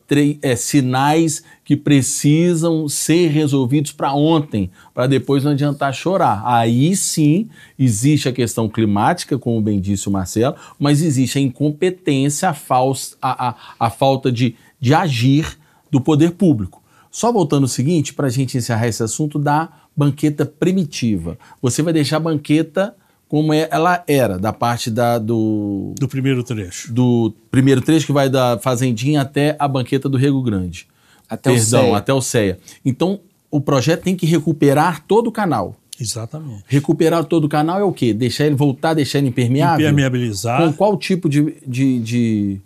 é sinais que precisam ser resolvidos para ontem, para depois não adiantar chorar. Aí sim existe a questão climática, como bem disse o Marcelo, mas existe a incompetência, a, falsa, a, a, a falta de, de agir do poder público. Só voltando o seguinte, para a gente encerrar esse assunto, dá banqueta primitiva. Você vai deixar a banqueta como é, ela era, da parte da, do. Do primeiro trecho. Do primeiro trecho que vai da Fazendinha até a banqueta do Rego Grande. Até Perdão, o Ceia. até o CEA. Então, o projeto tem que recuperar todo o canal. Exatamente. Recuperar todo o canal é o quê? Deixar ele voltar, deixar ele impermeável? Impermeabilizar. Com qual tipo de, de, de,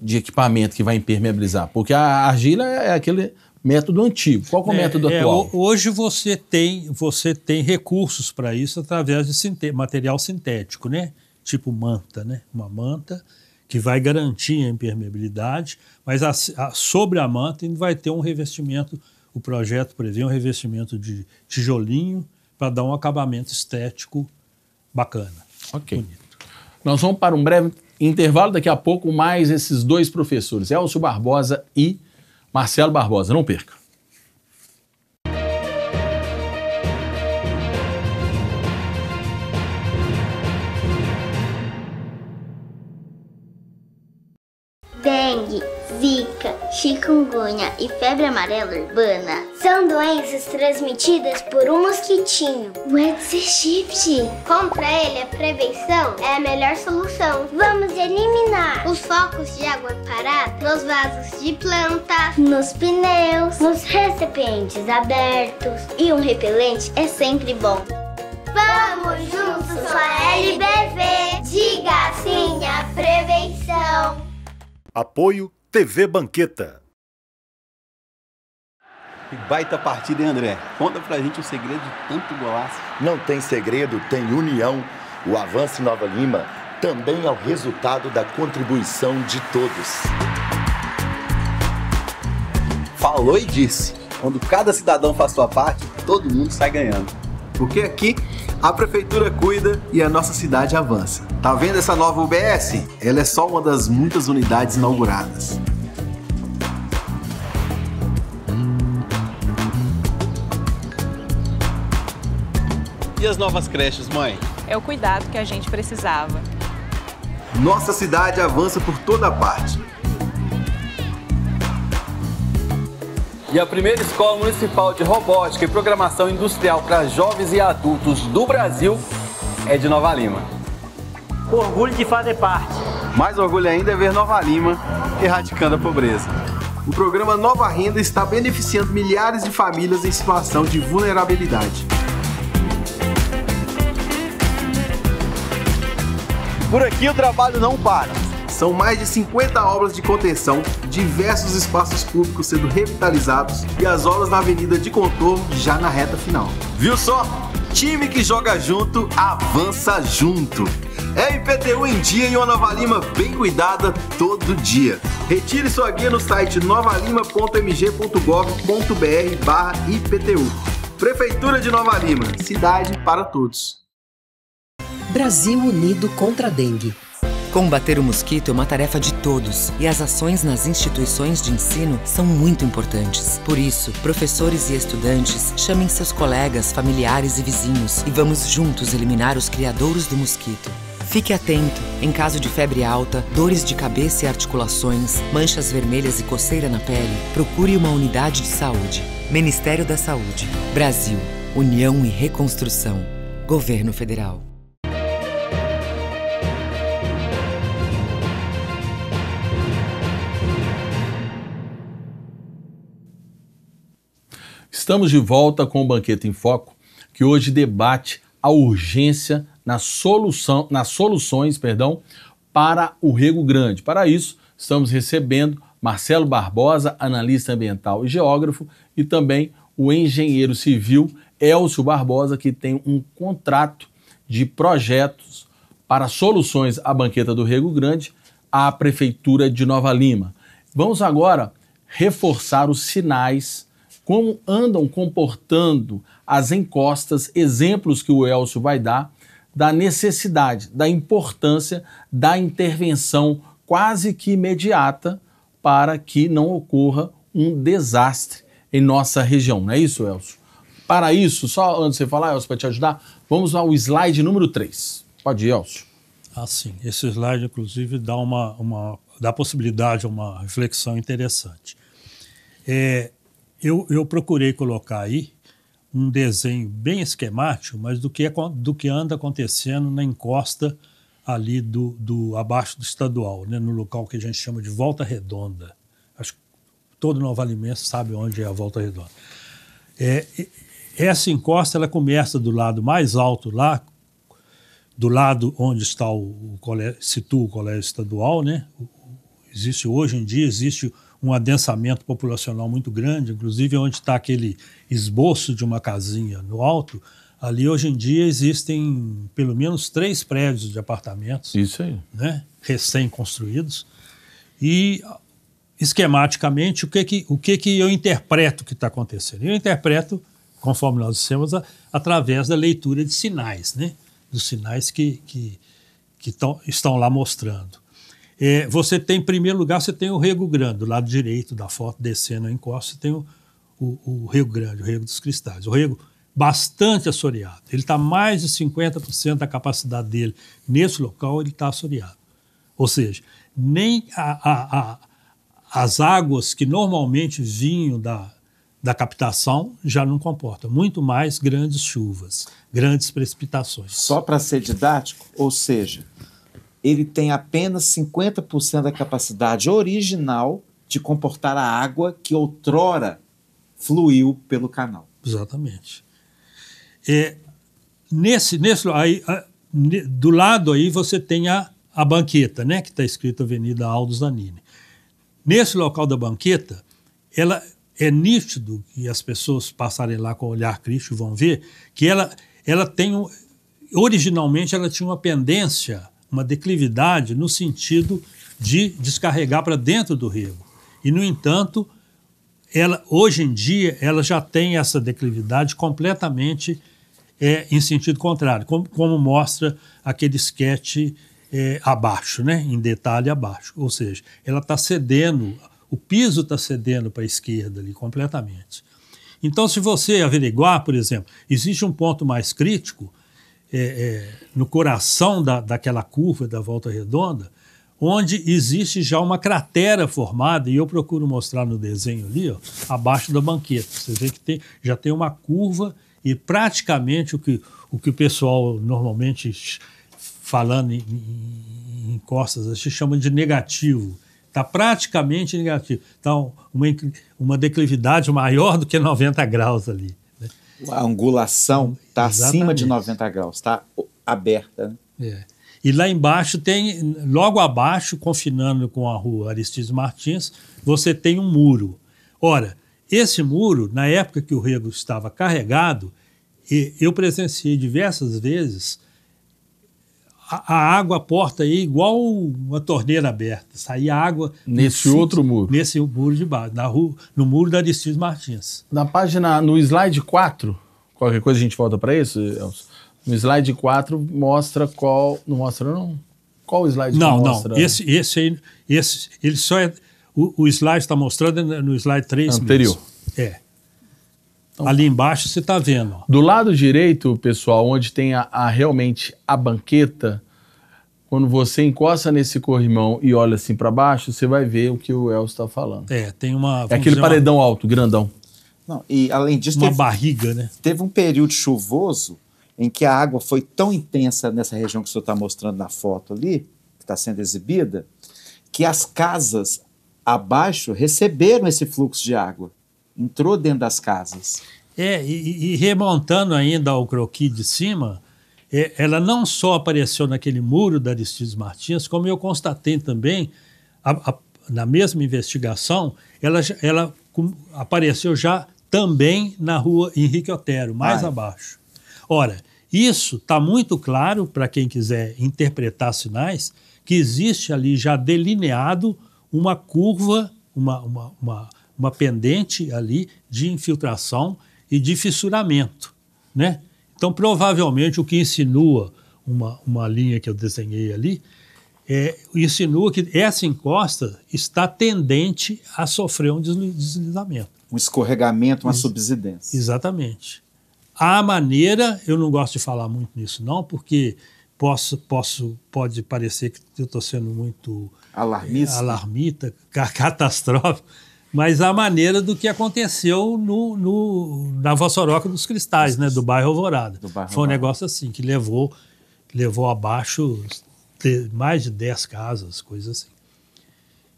de equipamento que vai impermeabilizar? Porque a argila é aquele método antigo. Qual é o é, método é, atual? Hoje você tem, você tem recursos para isso através de material sintético, né? Tipo manta, né? Uma manta que vai garantir a impermeabilidade, mas a, a, sobre a manta ainda vai ter um revestimento. O projeto prevê um revestimento de tijolinho para dar um acabamento estético bacana. Ok. Bonito. Nós vamos para um breve intervalo. Daqui a pouco, mais esses dois professores, Elcio Barbosa e Marcelo Barbosa. Não perca. dengue, zika, chikungunya e febre amarela urbana são doenças transmitidas por um mosquitinho, o Aedes aegypti. Contra ele, a prevenção é a melhor solução. Vamos eliminar os focos de água parada nos vasos de plantas, nos pneus, nos recipientes abertos. E um repelente é sempre bom. Vamos juntos a LBV. Diga sim à prevenção. Apoio TV Banqueta. Que baita partida, hein, André? Conta pra gente o segredo de tanto golaço. Não tem segredo, tem união. O Avance Nova Lima também ao resultado da contribuição de todos. Falou e disse: quando cada cidadão faz sua parte, todo mundo sai ganhando. Porque aqui a prefeitura cuida e a nossa cidade avança. Tá vendo essa nova UBS? Ela é só uma das muitas unidades inauguradas. E as novas creches, mãe? É o cuidado que a gente precisava. Nossa cidade avança por toda parte. E a primeira escola municipal de robótica e programação industrial para jovens e adultos do Brasil é de Nova Lima. Orgulho de fazer parte. Mais orgulho ainda é ver Nova Lima erradicando a pobreza. O programa Nova Renda está beneficiando milhares de famílias em situação de vulnerabilidade. Por aqui o trabalho não para. São mais de 50 obras de contenção, diversos espaços públicos sendo revitalizados e as obras na Avenida de Contorno já na reta final. Viu só? Time que joga junto, avança junto. É IPTU em dia e uma Nova Lima bem cuidada todo dia. Retire sua guia no site novalima.mg.gov.br barra IPTU. Prefeitura de Nova Lima, cidade para todos. Brasil unido contra a dengue. Combater o mosquito é uma tarefa de todos e as ações nas instituições de ensino são muito importantes. Por isso, professores e estudantes chamem seus colegas, familiares e vizinhos e vamos juntos eliminar os criadouros do mosquito. Fique atento em caso de febre alta, dores de cabeça e articulações, manchas vermelhas e coceira na pele. Procure uma unidade de saúde. Ministério da Saúde. Brasil. União e Reconstrução. Governo Federal. Estamos de volta com o Banquete em Foco, que hoje debate a urgência na solução, nas soluções perdão, para o Rego Grande. Para isso, estamos recebendo Marcelo Barbosa, analista ambiental e geógrafo, e também o engenheiro civil Elcio Barbosa, que tem um contrato de projetos para soluções à banqueta do Rego Grande à Prefeitura de Nova Lima. Vamos agora reforçar os sinais como andam comportando as encostas, exemplos que o Elcio vai dar, da necessidade, da importância da intervenção quase que imediata para que não ocorra um desastre em nossa região. Não é isso, Elcio? Para isso, só antes de você falar, Elcio, para te ajudar, vamos ao slide número 3. Pode ir, Elcio. Ah, sim. Esse slide, inclusive, dá uma, uma dá possibilidade a uma reflexão interessante. É, eu, eu procurei colocar aí um desenho bem esquemático, mas do que, do que anda acontecendo na encosta ali do, do abaixo do estadual, né, no local que a gente chama de Volta Redonda. Acho que todo Nova Alimentos sabe onde é a Volta Redonda. É, é essa encosta ela começa do lado mais alto lá, do lado onde está o, o colégio, situa o colégio estadual, né? Existe hoje em dia existe um adensamento populacional muito grande, inclusive onde está aquele esboço de uma casinha no alto, ali hoje em dia existem pelo menos três prédios de apartamentos. Isso aí. Né, recém-construídos. E esquematicamente, o que que, o que, que eu interpreto que está acontecendo? Eu interpreto, conforme nós dissemos, a, através da leitura de sinais, né? dos sinais que, que, que tão, estão lá mostrando. É, você tem, em primeiro lugar, você tem o Rego Grande, do lado direito da foto, descendo a encosta, você tem o, o, o Rego Grande, o Rego dos Cristais. O Rego bastante assoreado. Ele está mais de 50% da capacidade dele nesse local, ele está assoreado. Ou seja, nem a, a, a, as águas que normalmente vinham da, da captação já não comportam, muito mais grandes chuvas, grandes precipitações. Só para ser didático, ou seja, ele tem apenas 50% da capacidade original de comportar a água que outrora fluiu pelo canal. Exatamente. É, nesse, nesse aí, a, ne, do lado aí você tem a, a banqueta, né, que está escrito Avenida Aldo Zanini. Nesse local da banqueta, ela é nítido e as pessoas passarem lá com o olhar crítico vão ver que ela, ela tem um, originalmente ela tinha uma pendência uma declividade no sentido de descarregar para dentro do rio. E, no entanto, ela, hoje em dia, ela já tem essa declividade completamente é, em sentido contrário, como, como mostra aquele esquete é, abaixo, né? em detalhe abaixo. Ou seja, ela está cedendo, o piso está cedendo para a esquerda ali completamente. Então, se você averiguar, por exemplo, existe um ponto mais crítico é, é, no coração da, daquela curva da volta redonda, onde existe já uma cratera formada, e eu procuro mostrar no desenho ali, ó, abaixo da banqueta. Você vê que tem, já tem uma curva e praticamente o que o, que o pessoal normalmente falando em, em, em costas se chama de negativo. Está praticamente negativo. Então, uma, uma declividade maior do que 90 graus ali. Né? angulação. Está acima de 90 graus, está aberta. Né? É. E lá embaixo tem, logo abaixo, confinando com a rua Aristides Martins, você tem um muro. Ora, esse muro, na época que o rego estava carregado, eu presenciei diversas vezes a, água porta aí igual uma torneira aberta, saía água nesse outro muro, nesse muro de baixo, na rua, no muro da Aristides Martins. Na página no slide 4, Qualquer coisa a gente volta para isso, Elcio. No slide 4 mostra qual. Não mostra, não? Qual slide não, Não, não. Esse, esse aí, esse, ele só é. O, o slide está mostrando no slide 3 Anterior. Mesmo. É. Então, Ali tá. embaixo você está vendo. Do lado direito, pessoal, onde tem a, a, realmente a banqueta, quando você encosta nesse corrimão e olha assim para baixo, você vai ver o que o Elcio está falando. É, tem uma. É aquele paredão uma... alto, grandão. Não, e além disso. Uma teve, barriga, né? Teve um período chuvoso em que a água foi tão intensa nessa região que o senhor está mostrando na foto ali, que está sendo exibida, que as casas abaixo receberam esse fluxo de água. Entrou dentro das casas. É, e, e remontando ainda ao croqui de cima, é, ela não só apareceu naquele muro da Aristides Martins, como eu constatei também, a, a, na mesma investigação, ela, ela apareceu já também na rua Henrique Otero, mais Ai. abaixo. Ora, isso está muito claro para quem quiser interpretar sinais, que existe ali já delineado uma curva, uma, uma, uma, uma pendente ali de infiltração e de fissuramento. Né? Então, provavelmente, o que insinua uma, uma linha que eu desenhei ali, é, insinua que essa encosta está tendente a sofrer um deslizamento um escorregamento, uma Ex subsidência. Exatamente. A maneira, eu não gosto de falar muito nisso não, porque posso, posso, pode parecer que eu estou sendo muito é, alarmista, é, alarmita, <laughs> catastrófico, mas a maneira do que aconteceu no, no na Vossoroca dos Cristais, né, do bairro Alvorada. Do bairro Foi um negócio assim, que levou, levou abaixo mais de 10 casas, coisas assim.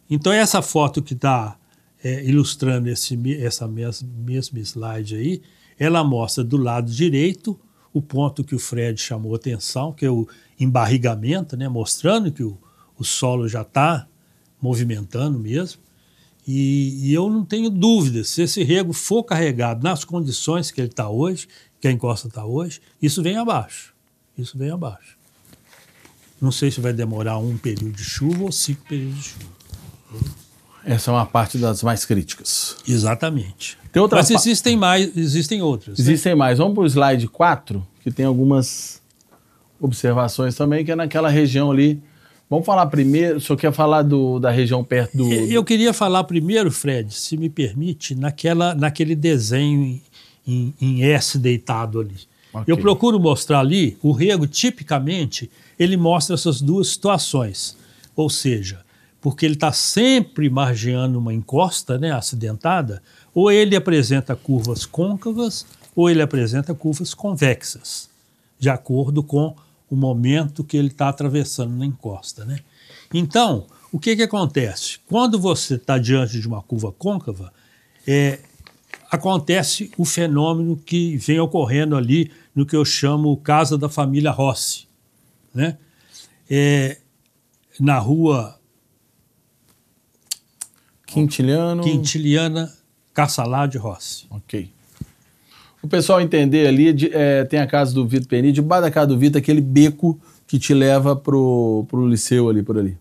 Então, essa foto que está é, ilustrando esse, essa mesma slide aí, ela mostra do lado direito o ponto que o Fred chamou atenção, que é o embarrigamento, né, mostrando que o, o solo já está movimentando mesmo. E, e, eu não tenho dúvida, se esse rego for carregado nas condições que ele está hoje, que a encosta está hoje, isso vem abaixo. Isso vem abaixo. Não sei se vai demorar um período de chuva ou cinco períodos de chuva. Essa é uma parte das mais críticas. Exatamente. Tem outra Mas existem mais, existem outras. Né? Existem né? mais. Vamos para o slide 4, que tem algumas observações também, que é naquela região ali. Vamos falar primeiro, o senhor quer falar do, da região perto do. Eu queria falar primeiro, Fred, se me permite, naquela, naquele desenho em, em, em S deitado ali. Okay. Eu procuro mostrar ali, o rego, tipicamente, ele mostra essas duas situações. Ou seja, porque ele está sempre margeando uma encosta né, acidentada, ou ele apresenta curvas côncavas ou ele apresenta curvas convexas, de acordo com o momento que ele está atravessando na encosta. Né? Então, o que, que acontece? Quando você está diante de uma curva côncava, é, acontece o fenômeno que vem ocorrendo ali no que eu chamo Casa da Família Rossi. Né? É, na rua Quintiliano. Quintiliana Cassalá de Rossi. Ok. O pessoal entender ali, de, é, tem a casa do Vitor Peni, debaixo da casa do Vitor, aquele beco que te leva pro, pro liceu ali, por ali.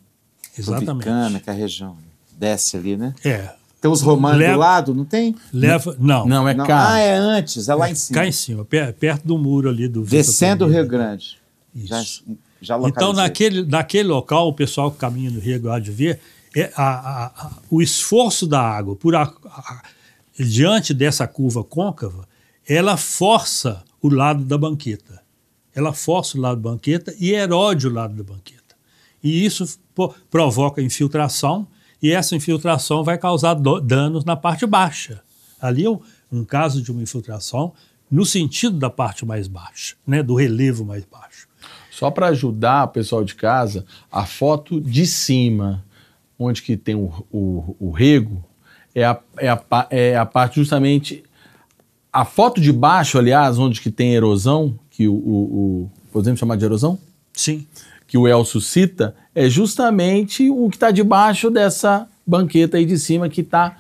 Exatamente. Vicana, que é a região. Desce ali, né? É. Tem os romanos leva, do lado, não tem? Leva, não. Não, é cá. Ah, é antes, é lá é, em cima. Cá em cima, perto do muro ali do Vitor Descendo Peni, o Rio Grande. Isso. Já, já então, naquele, naquele local, o pessoal que caminha no Rio Grande vê, é, a, a, o esforço da água por a, diante dessa curva côncava, ela força o lado da banqueta. Ela força o lado da banqueta e erode o lado da banqueta. E isso provoca infiltração, e essa infiltração vai causar danos na parte baixa. Ali é um, um caso de uma infiltração no sentido da parte mais baixa, né, do relevo mais baixo. Só para ajudar o pessoal de casa, a foto de cima onde que tem o, o, o rego, é a, é, a, é a parte justamente... A foto de baixo, aliás, onde que tem erosão, que o, o, o podemos chamar de erosão? Sim. Que o Elcio cita, é justamente o que está debaixo dessa banqueta aí de cima que está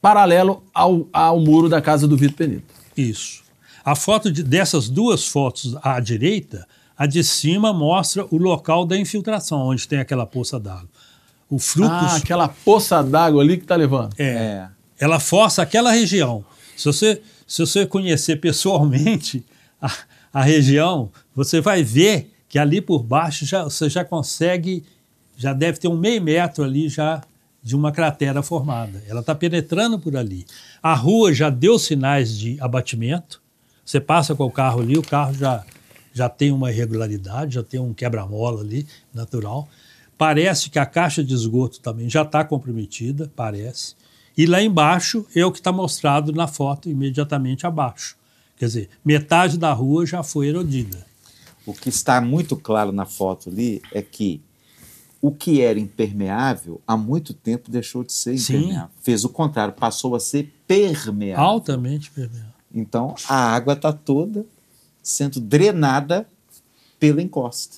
paralelo ao, ao muro da casa do Vitor Penito. Isso. A foto de, dessas duas fotos à direita a de cima mostra o local da infiltração, onde tem aquela poça d'água. O fruto. Ah, aquela poça d'água ali que está levando. É, é. Ela força aquela região. Se você, se você conhecer pessoalmente <laughs> a, a região, você vai ver que ali por baixo já, você já consegue, já deve ter um meio metro ali já de uma cratera formada. Ela está penetrando por ali. A rua já deu sinais de abatimento. Você passa com o carro ali, o carro já já tem uma irregularidade, já tem um quebra-mola ali, natural. Parece que a caixa de esgoto também já está comprometida, parece. E lá embaixo é o que está mostrado na foto imediatamente abaixo. Quer dizer, metade da rua já foi erodida. O que está muito claro na foto ali é que o que era impermeável há muito tempo deixou de ser Sim. impermeável. Fez o contrário, passou a ser permeável. Altamente permeável. Então a água está toda sendo drenada pela encosta.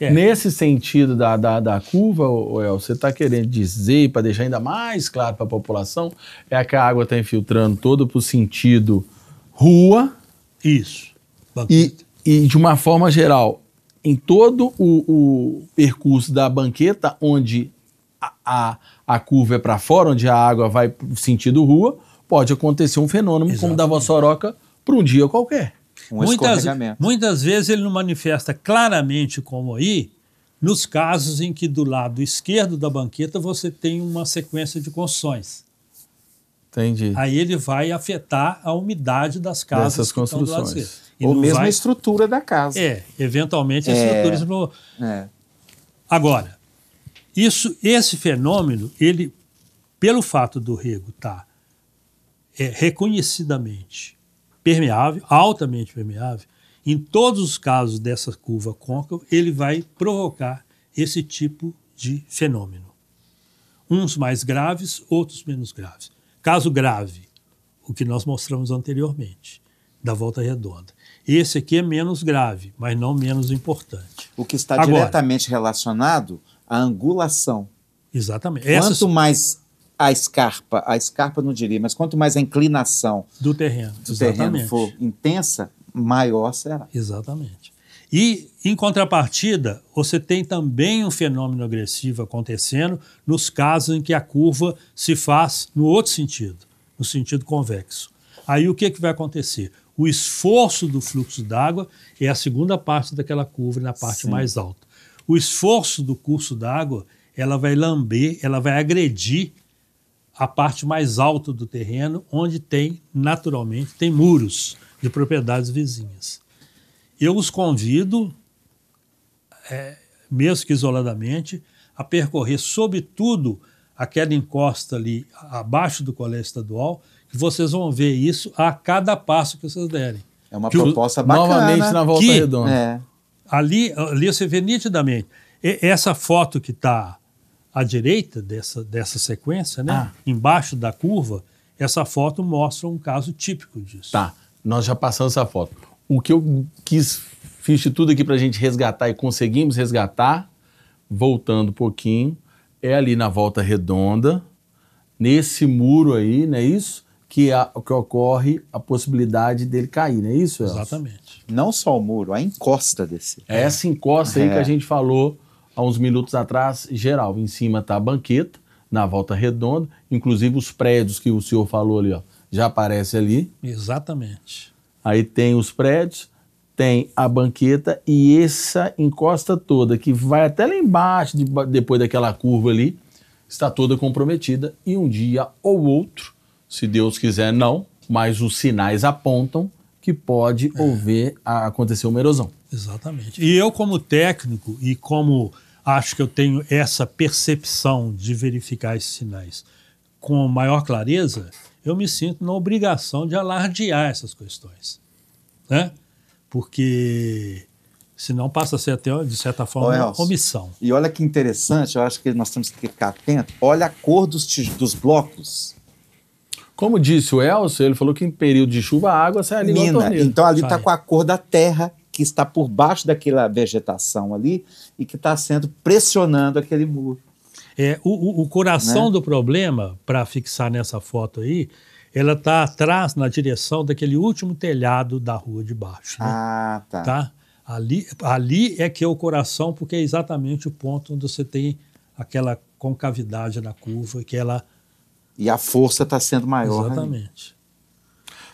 É. Nesse sentido da, da, da curva, El, você está querendo dizer, para deixar ainda mais claro para a população, é que a água está infiltrando todo para o sentido rua. Isso. E, e, de uma forma geral, em todo o, o percurso da banqueta, onde a, a, a curva é para fora, onde a água vai sentido rua, pode acontecer um fenômeno Exatamente. como da Vossoroca para um dia qualquer. Um muitas, muitas vezes ele não manifesta claramente como aí, nos casos em que do lado esquerdo da banqueta você tem uma sequência de construções. Entendi. Aí ele vai afetar a umidade das casas. Dessas construções. Ou mesmo vai... a estrutura da casa. É, eventualmente é, as estruturas. É. Agora, isso, esse fenômeno, ele, pelo fato do rego estar tá, é, reconhecidamente permeável, altamente permeável, em todos os casos dessa curva côncava, ele vai provocar esse tipo de fenômeno. Uns mais graves, outros menos graves. Caso grave, o que nós mostramos anteriormente, da volta redonda. Esse aqui é menos grave, mas não menos importante. O que está Agora, diretamente relacionado à angulação. Exatamente. Quanto Essas... mais a escarpa, a escarpa não diria, mas quanto mais a inclinação do terreno, do terreno for intensa, maior será. Exatamente. E, em contrapartida, você tem também um fenômeno agressivo acontecendo nos casos em que a curva se faz no outro sentido, no sentido convexo. Aí o que, que vai acontecer? O esforço do fluxo d'água é a segunda parte daquela curva na parte Sim. mais alta. O esforço do curso d'água ela vai lamber, ela vai agredir a parte mais alta do terreno, onde tem, naturalmente, tem muros de propriedades vizinhas. Eu os convido, é, mesmo que isoladamente, a percorrer, sobretudo, aquela encosta ali abaixo do colégio estadual, que vocês vão ver isso a cada passo que vocês derem. É uma que proposta o, bacana. Novamente na volta que, redonda. É. Ali, ali você vê nitidamente. E, essa foto que está à direita dessa, dessa sequência, né? Ah. embaixo da curva, essa foto mostra um caso típico disso. Tá, nós já passamos essa foto. O que eu quis, fiz de tudo aqui para a gente resgatar e conseguimos resgatar, voltando um pouquinho, é ali na volta redonda, nesse muro aí, não é isso? Que, é a, que ocorre a possibilidade dele cair, não é isso, Elcio? Exatamente. Não só o muro, a encosta desse. É essa encosta é. aí que a é. gente falou há uns minutos atrás, geral. Em cima está a banqueta, na volta redonda, inclusive os prédios que o senhor falou ali, ó, já aparece ali. Exatamente. Aí tem os prédios, tem a banqueta e essa encosta toda, que vai até lá embaixo, de, depois daquela curva ali, está toda comprometida. E um dia ou outro, se Deus quiser, não, mas os sinais apontam que pode é. haver, acontecer uma erosão. Exatamente. E eu, como técnico e como acho que eu tenho essa percepção de verificar esses sinais com maior clareza, eu me sinto na obrigação de alardear essas questões. Né? Porque senão passa a ser até, de certa forma, uma omissão. E olha que interessante, eu acho que nós temos que ficar atentos. Olha a cor dos, dos blocos. Como disse o Elcio, ele falou que em período de chuva a água sai ali Mina, Então ali está com a cor da terra que está por baixo daquela vegetação ali e que está sendo pressionando aquele muro. É, o, o coração né? do problema, para fixar nessa foto aí, ela está atrás, na direção daquele último telhado da rua de baixo. Né? Ah, tá. tá? Ali, ali é que é o coração, porque é exatamente o ponto onde você tem aquela concavidade na curva, que ela... E a força está sendo maior. Exatamente. Ali.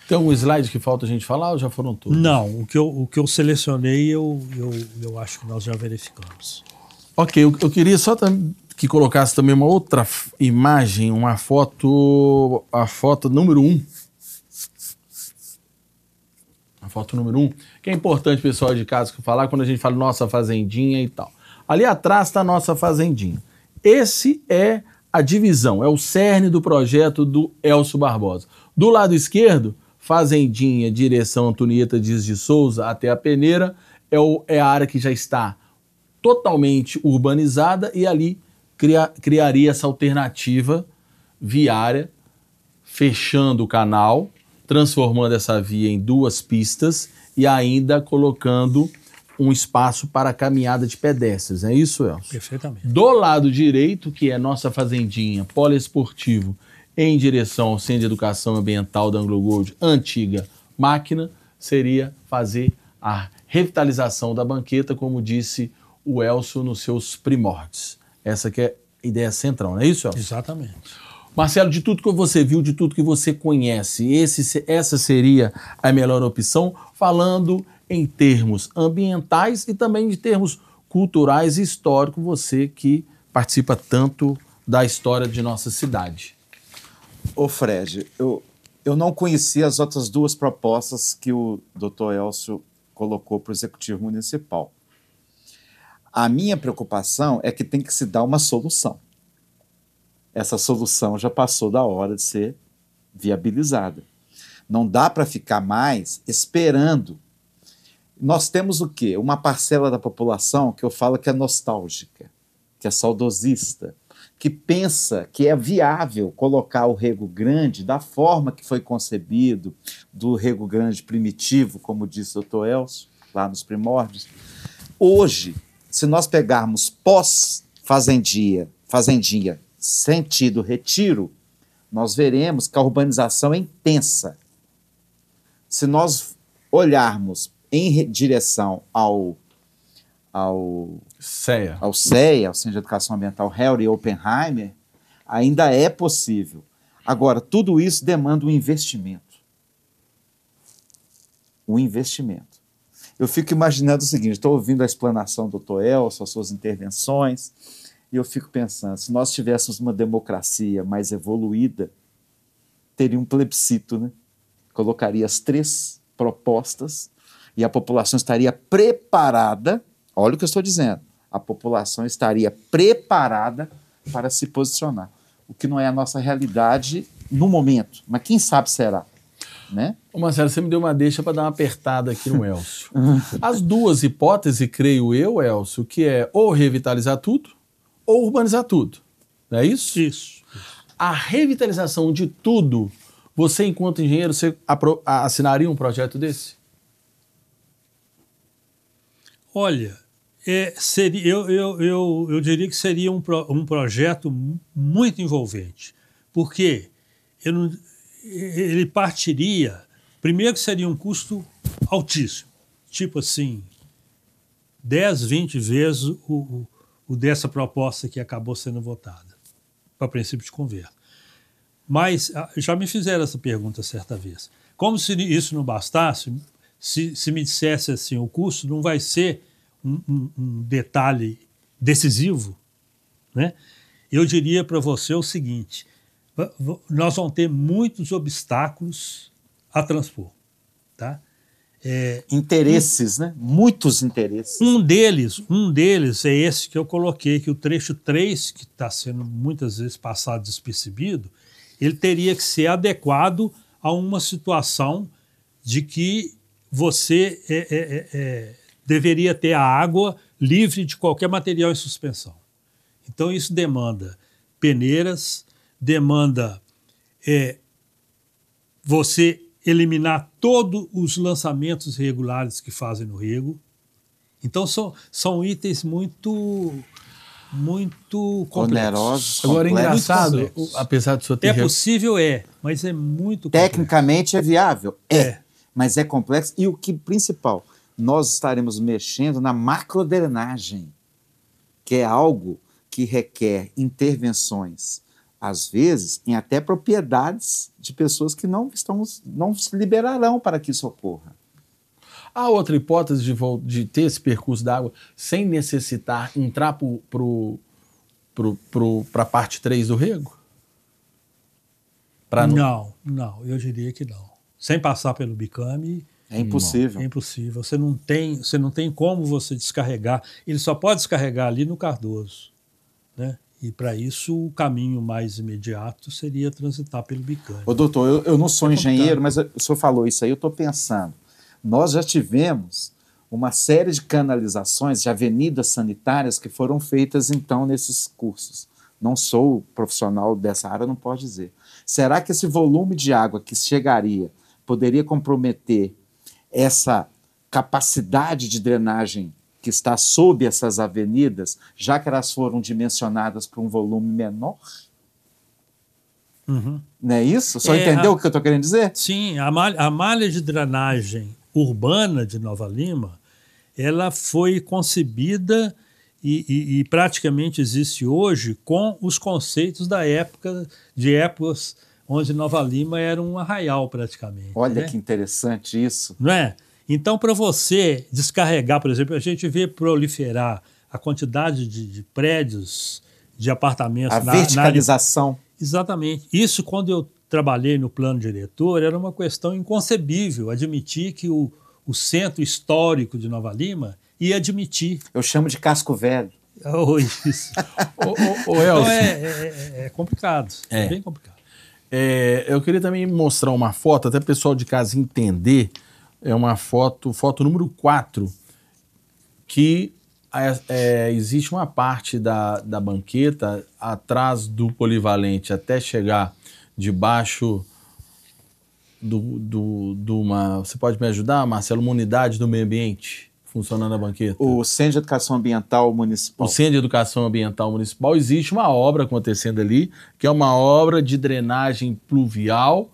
Então, o slide que falta a gente falar ou já foram todos? Não, o que eu, o que eu selecionei eu, eu, eu acho que nós já verificamos. Ok, eu, eu queria só que colocasse também uma outra imagem, uma foto, a foto número um. A foto número um, que é importante, pessoal de casa, que falar quando a gente fala nossa fazendinha e tal. Ali atrás está a nossa fazendinha. Esse é a divisão, é o cerne do projeto do Elcio Barbosa. Do lado esquerdo, Fazendinha, direção Antonieta Dias de Souza até a Peneira, é, o, é a área que já está totalmente urbanizada e ali cria, criaria essa alternativa viária, fechando o canal, transformando essa via em duas pistas e ainda colocando um espaço para caminhada de pedestres. É isso, Elcio? Perfeitamente. Do lado direito, que é nossa fazendinha poliesportivo, em direção ao Centro de Educação Ambiental da Anglo Gold, antiga máquina, seria fazer a revitalização da banqueta, como disse o Elcio nos seus primórdios. Essa que é a ideia central, não é isso, Elcio? Exatamente. Marcelo, de tudo que você viu, de tudo que você conhece, esse, essa seria a melhor opção, falando em termos ambientais e também de termos culturais e históricos, você que participa tanto da história de nossa cidade. Ô Fred, eu, eu não conheci as outras duas propostas que o doutor Elcio colocou para o Executivo Municipal. A minha preocupação é que tem que se dar uma solução. Essa solução já passou da hora de ser viabilizada. Não dá para ficar mais esperando. Nós temos o quê? Uma parcela da população que eu falo que é nostálgica, que é saudosista, que pensa que é viável colocar o rego grande da forma que foi concebido, do rego grande primitivo, como disse o Dr. Elcio, lá nos primórdios. Hoje, se nós pegarmos pós-fazendia, fazendinha, sentido retiro, nós veremos que a urbanização é intensa. Se nós olharmos em direção ao, ao CEA. ao CEA, ao Centro de Educação Ambiental Harry Oppenheimer, ainda é possível. Agora, tudo isso demanda um investimento. Um investimento. Eu fico imaginando o seguinte: estou ouvindo a explanação do Toel, as suas intervenções, e eu fico pensando: se nós tivéssemos uma democracia mais evoluída, teria um plebiscito, né? Colocaria as três propostas e a população estaria preparada. Olha o que eu estou dizendo a população estaria preparada para se posicionar, o que não é a nossa realidade no momento, mas quem sabe será. Né? Ô Marcelo, você me deu uma deixa para dar uma apertada aqui no Elcio. <laughs> As duas hipóteses, creio eu, Elcio, que é ou revitalizar tudo ou urbanizar tudo. Não é isso? Isso. A revitalização de tudo, você, enquanto engenheiro, você assinaria um projeto desse? Olha, é, seria, eu, eu, eu, eu diria que seria um, pro, um projeto muito envolvente, porque não, ele partiria, primeiro que seria um custo altíssimo, tipo assim, 10, 20 vezes o, o, o dessa proposta que acabou sendo votada, para princípio de conversa. Mas ah, já me fizeram essa pergunta certa vez. Como se isso não bastasse, se, se me dissesse assim, o custo não vai ser um, um, detalhe decisivo, né? eu diria para você o seguinte: nós vamos ter muitos obstáculos a transpor. Tá? É, interesses, um, né? Muitos interesses. Um deles, um deles é esse que eu coloquei, que o trecho 3, que está sendo muitas vezes passado despercebido, ele teria que ser adequado a uma situação de que você é, é, é, é deveria ter a água livre de qualquer material em suspensão. Então, isso demanda peneiras, demanda é, você eliminar todos os lançamentos regulares que fazem no rego. Então, são, são itens muito muito complexos. Agora, é engraçado, apesar do senhor ter... É possível, é, mas é muito complexo. Tecnicamente é viável, é, é, mas é complexo. E o que principal, nós estaremos mexendo na macrodrenagem, que é algo que requer intervenções, às vezes, em até propriedades de pessoas que não, estão, não se liberarão para que isso ocorra. Há outra hipótese de, de ter esse percurso d'água sem necessitar entrar para a parte 3 do rego? Pra não... não, não, eu diria que não. Sem passar pelo bicame, é impossível. Não, é impossível. Você não tem, você não tem como você descarregar. Ele só pode descarregar ali no Cardoso, né? E para isso o caminho mais imediato seria transitar pelo Bicane. Ô, doutor, eu, eu não sou é engenheiro, mas o senhor falou isso aí, eu estou pensando. Nós já tivemos uma série de canalizações, de avenidas sanitárias que foram feitas então nesses cursos. Não sou profissional dessa área, não posso dizer. Será que esse volume de água que chegaria poderia comprometer essa capacidade de drenagem que está sob essas avenidas, já que elas foram dimensionadas para um volume menor? Uhum. Não é isso? Só é, entendeu a, o que eu estou querendo dizer? Sim, a malha, a malha de drenagem urbana de Nova Lima ela foi concebida e, e, e praticamente existe hoje com os conceitos da época de épocas onde Nova Lima era um arraial praticamente. Olha né? que interessante isso. Não é? Então, para você descarregar, por exemplo, a gente vê proliferar a quantidade de, de prédios, de apartamentos. A na, verticalização. Na... Exatamente. Isso, quando eu trabalhei no plano diretor, era uma questão inconcebível admitir que o, o centro histórico de Nova Lima ia admitir. Eu chamo de casco velho. Oh, <laughs> isso. oh, oh, oh, então é, é, é, é complicado. É. é bem complicado. É, eu queria também mostrar uma foto, até o pessoal de casa entender. É uma foto, foto número 4, que é, é, existe uma parte da, da banqueta atrás do polivalente até chegar debaixo do, do, do uma. Você pode me ajudar, Marcelo? Uma unidade do meio ambiente funciona na banqueta? O Centro de Educação Ambiental Municipal. O Centro de Educação Ambiental Municipal existe uma obra acontecendo ali, que é uma obra de drenagem pluvial.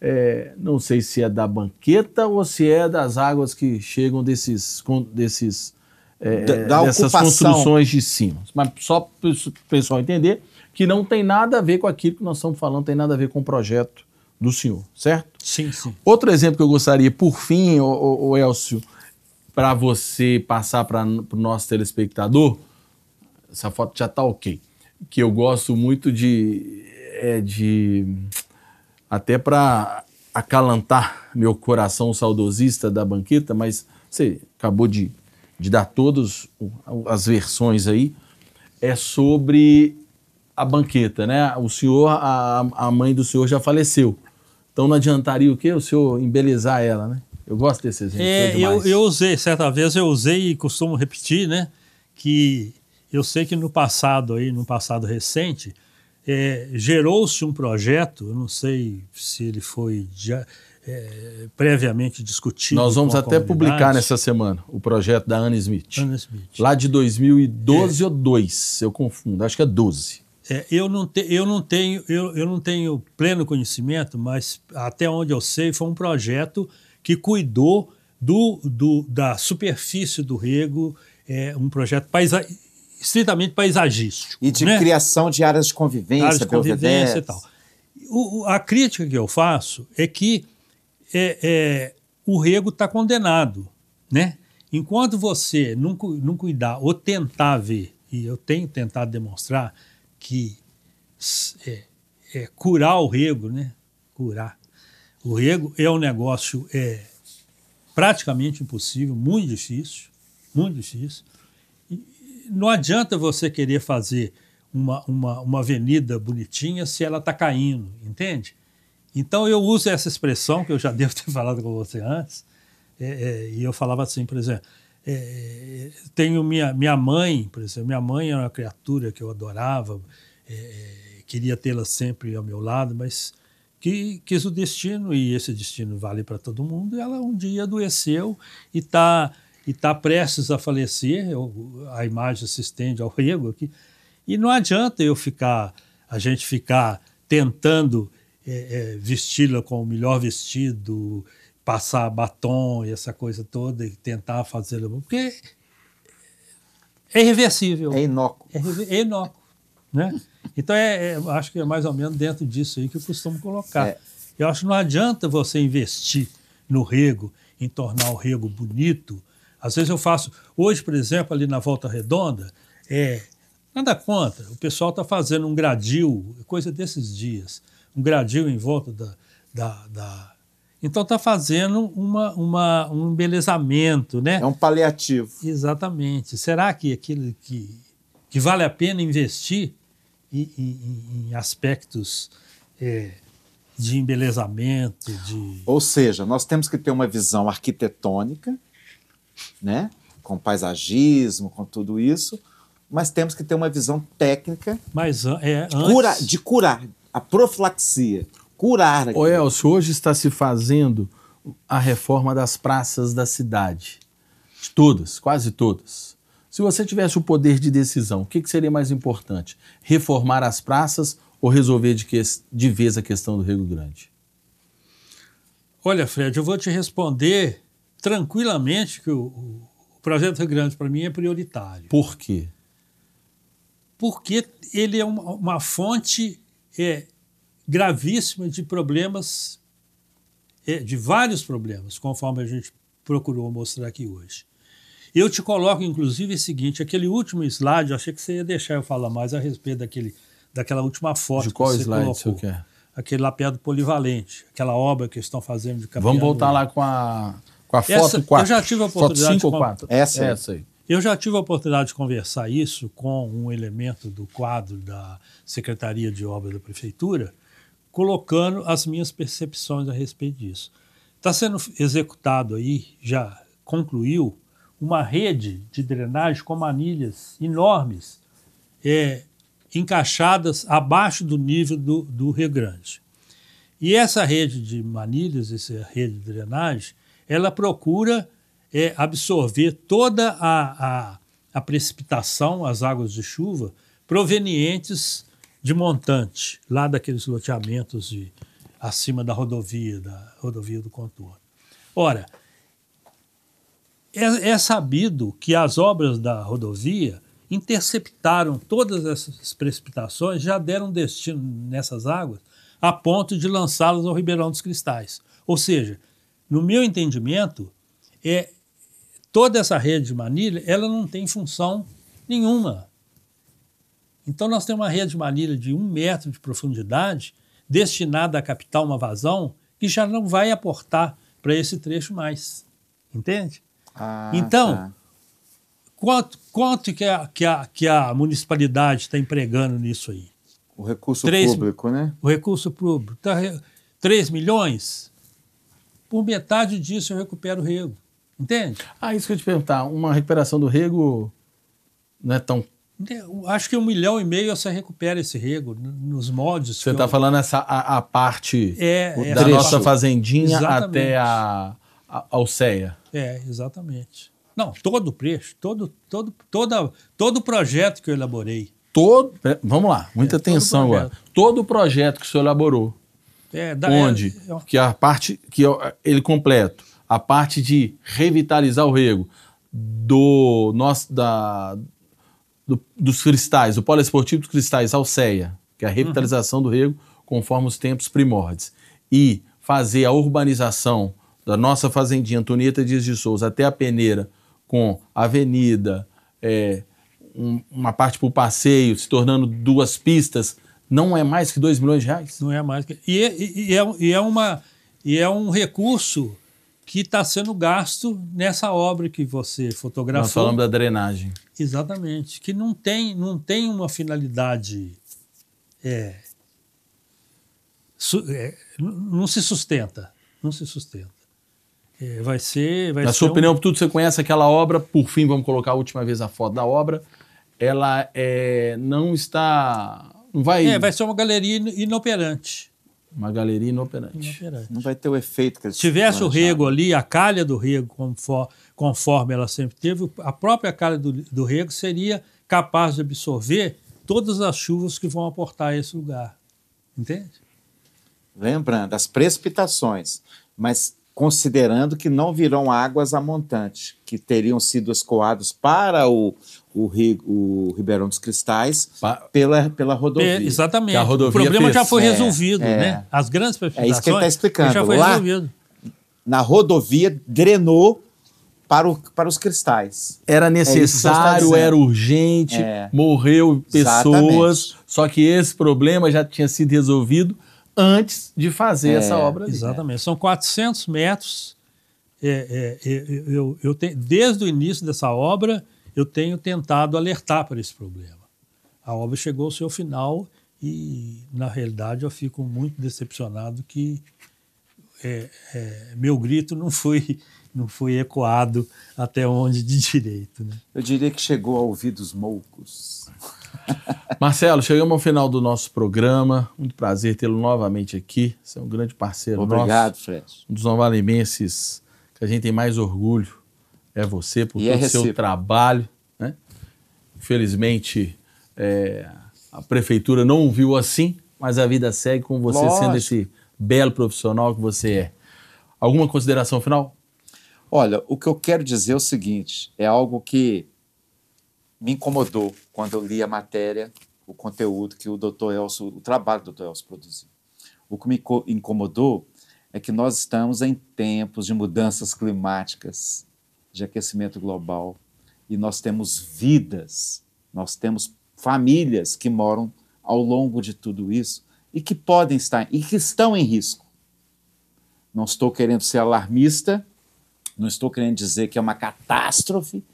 É, não sei se é da banqueta ou se é das águas que chegam desses, desses é, da, da dessas ocupação. construções de cima. Mas só para o pessoal entender que não tem nada a ver com aquilo que nós estamos falando, tem nada a ver com o projeto do senhor, certo? Sim, sim. Outro exemplo que eu gostaria, por fim, o, o, o Elcio, para você passar para o nosso telespectador, essa foto já está ok. Que eu gosto muito de. É de até para acalantar meu coração saudosista da banqueta, mas você acabou de, de dar todas as versões aí. É sobre a banqueta, né? O senhor, a, a mãe do senhor já faleceu. Então não adiantaria o quê? O senhor embelezar ela, né? Eu gosto desse exemplo. É, eu, eu usei, certa vez eu usei e costumo repetir, né? Que eu sei que no passado aí, no passado recente, é, gerou-se um projeto, eu não sei se ele foi já, é, previamente discutido. Nós vamos até publicar nessa semana o projeto da Anne Smith. Anne Smith. Lá de 2012 é. ou 2, eu confundo, acho que é 12. É, eu, não te, eu, não tenho, eu, eu não tenho pleno conhecimento, mas até onde eu sei, foi um projeto que cuidou do, do, da superfície do rego, é, um projeto paisa estritamente paisagístico. E de né? criação de áreas de convivência, áreas de convivência e tal. O, a crítica que eu faço é que é, é, o rego está condenado. Né? Enquanto você não, não cuidar ou tentar ver, e eu tenho tentado demonstrar que é, é, curar o rego, né? curar, o rego é um negócio é, praticamente impossível, muito difícil, muito difícil. E não adianta você querer fazer uma, uma, uma avenida bonitinha se ela está caindo, entende? Então eu uso essa expressão que eu já <laughs> devo ter falado com você antes, é, é, e eu falava assim, por exemplo, é, tenho minha, minha mãe, por exemplo, minha mãe era é uma criatura que eu adorava, é, é, queria tê-la sempre ao meu lado, mas que quis o destino, e esse destino vale para todo mundo, ela um dia adoeceu e está e tá prestes a falecer, eu, a imagem se estende ao rego aqui, e não adianta eu ficar, a gente ficar tentando é, é, vesti-la com o melhor vestido, passar batom e essa coisa toda, e tentar fazê-la, porque é irreversível. É inócuo. É, é inócuo, né? <laughs> Então, é, é, acho que é mais ou menos dentro disso aí que eu costumo colocar. É. Eu acho que não adianta você investir no rego, em tornar o rego bonito. Às vezes eu faço, hoje, por exemplo, ali na Volta Redonda, é, nada contra, o pessoal está fazendo um gradil, coisa desses dias, um gradil em volta da. da, da... então está fazendo uma, uma, um embelezamento, né? É um paliativo. Exatamente. Será que aquilo que, que vale a pena investir em, em, aspectos é, de embelezamento, de... Ou seja, nós temos que ter uma visão arquitetônica, né? com paisagismo, com tudo isso, mas temos que ter uma visão técnica mas, é, antes... cura, de curar, a profilaxia, curar. O Elcio, hoje está se fazendo a reforma das praças da cidade, de todas, quase todas. Se você tivesse o poder de decisão, o que, que seria mais importante? Reformar as praças ou resolver de, que, de vez a questão do Rio Grande? Olha, Fred, eu vou te responder tranquilamente que o, o projeto Rio Grande para mim é prioritário. Por quê? Porque ele é uma, uma fonte é, gravíssima de problemas, é, de vários problemas, conforme a gente procurou mostrar aqui hoje. Eu te coloco, inclusive, o seguinte: aquele último slide, eu achei que você ia deixar eu falar mais a respeito daquele, daquela última foto. De qual que você slide colocou, você quer? Aquele lá do Polivalente, aquela obra que eles estão fazendo de Capiano. Vamos voltar lá com a, com a foto Essa, 4. Eu já tive a oportunidade. Foto 5 ou 4? Essa, essa aí. Eu já tive a oportunidade de conversar isso com um elemento do quadro da Secretaria de Obras da Prefeitura, colocando as minhas percepções a respeito disso. Está sendo executado aí, já concluiu, uma rede de drenagem com manilhas enormes é, encaixadas abaixo do nível do, do Rio Grande. E essa rede de manilhas, essa rede de drenagem, ela procura é, absorver toda a, a, a precipitação, as águas de chuva, provenientes de montante, lá daqueles loteamentos de, acima da rodovia, da rodovia do contorno. Ora, é, é sabido que as obras da rodovia interceptaram todas essas precipitações, já deram destino nessas águas, a ponto de lançá-las ao Ribeirão dos Cristais. Ou seja, no meu entendimento, é, toda essa rede de Manilha ela não tem função nenhuma. Então nós temos uma rede de Manilha de um metro de profundidade destinada a captar uma vazão que já não vai aportar para esse trecho mais, entende? Ah, então, tá. quanto, quanto que, a, que, a, que a municipalidade está empregando nisso aí? O recurso público, né? O recurso público. Tá, 3 milhões? Por metade disso eu recupero o rego. Entende? Ah, isso que eu te perguntar. Uma recuperação do rego não é tão Acho que um milhão e meio você recupera esse rego nos moldes. Você está eu... falando essa, a, a parte é, é da nossa fazendinha Exatamente. até a, a, a Alceia. É, exatamente. Não, todo o preço, todo, todo, toda, todo o projeto que eu elaborei. Todo, é, vamos lá, muita é, atenção todo agora. Todo o projeto que o senhor elaborou, é, da, é, onde é, que a parte que é ele completo, a parte de revitalizar o rego do nosso da do, dos cristais, do poliesportivo dos cristais Alceia, que é a uhum. revitalização uhum. do rego conforme os tempos primordes e fazer a urbanização da nossa fazendinha Antonieta Dias de Souza até a peneira, com avenida, é, um, uma parte para o passeio, se tornando duas pistas, não é mais que 2 milhões de reais? Não é mais. Que... E, é, e, e, é, e, é, uma, e é um recurso que está sendo gasto nessa obra que você fotografou. Nós falamos da drenagem. Exatamente. Que não tem, não tem uma finalidade. É, su, é, não se sustenta. Não se sustenta. É, vai ser. Vai Na ser sua um... opinião, tudo você conhece aquela obra, por fim, vamos colocar a última vez a foto da obra. Ela é, não está. Não vai. É, vai ser uma galeria inoperante. Uma galeria inoperante. inoperante. Não vai ter o efeito que eles Se tivesse o rego ali, a calha do rego, conforme, conforme ela sempre teve, a própria calha do, do rego seria capaz de absorver todas as chuvas que vão aportar a esse lugar. Entende? Lembrando, as precipitações. Mas considerando que não virão águas a montante, que teriam sido escoados para o, o, o Ribeirão dos Cristais pa... pela, pela rodovia. É, exatamente. Rodovia o problema já foi é, resolvido, é, né? As grandes prefeituras. É isso que ele está explicando. Já foi Lá, resolvido. Na rodovia drenou para, o, para os cristais. Era é tá necessário, é era urgente, é. morreu pessoas. Exatamente. Só que esse problema já tinha sido resolvido antes de fazer é, essa obra. Ali. Né? Exatamente. São 400 metros. É, é, é, eu, eu tenho, desde o início dessa obra, eu tenho tentado alertar para esse problema. A obra chegou ao seu final e, na realidade, eu fico muito decepcionado que é, é, meu grito não foi, não foi ecoado até onde de direito. Né? Eu diria que chegou a ouvidos moucos. <laughs> Marcelo, chegamos ao final do nosso programa. Muito prazer tê-lo novamente aqui. Você é um grande parceiro Obrigado, nosso. Fred. Um dos novalimenses que a gente tem mais orgulho é você, por e é todo o é seu trabalho. Né? Infelizmente, é, a prefeitura não o viu assim, mas a vida segue com você Lógico. sendo esse belo profissional que você é. Alguma consideração final? Olha, o que eu quero dizer é o seguinte: é algo que me incomodou quando eu li a matéria, o conteúdo que o Dr. Elcio, o trabalho do Dr. Elcio produziu. O que me incomodou é que nós estamos em tempos de mudanças climáticas, de aquecimento global, e nós temos vidas, nós temos famílias que moram ao longo de tudo isso e que podem estar e que estão em risco. Não estou querendo ser alarmista, não estou querendo dizer que é uma catástrofe,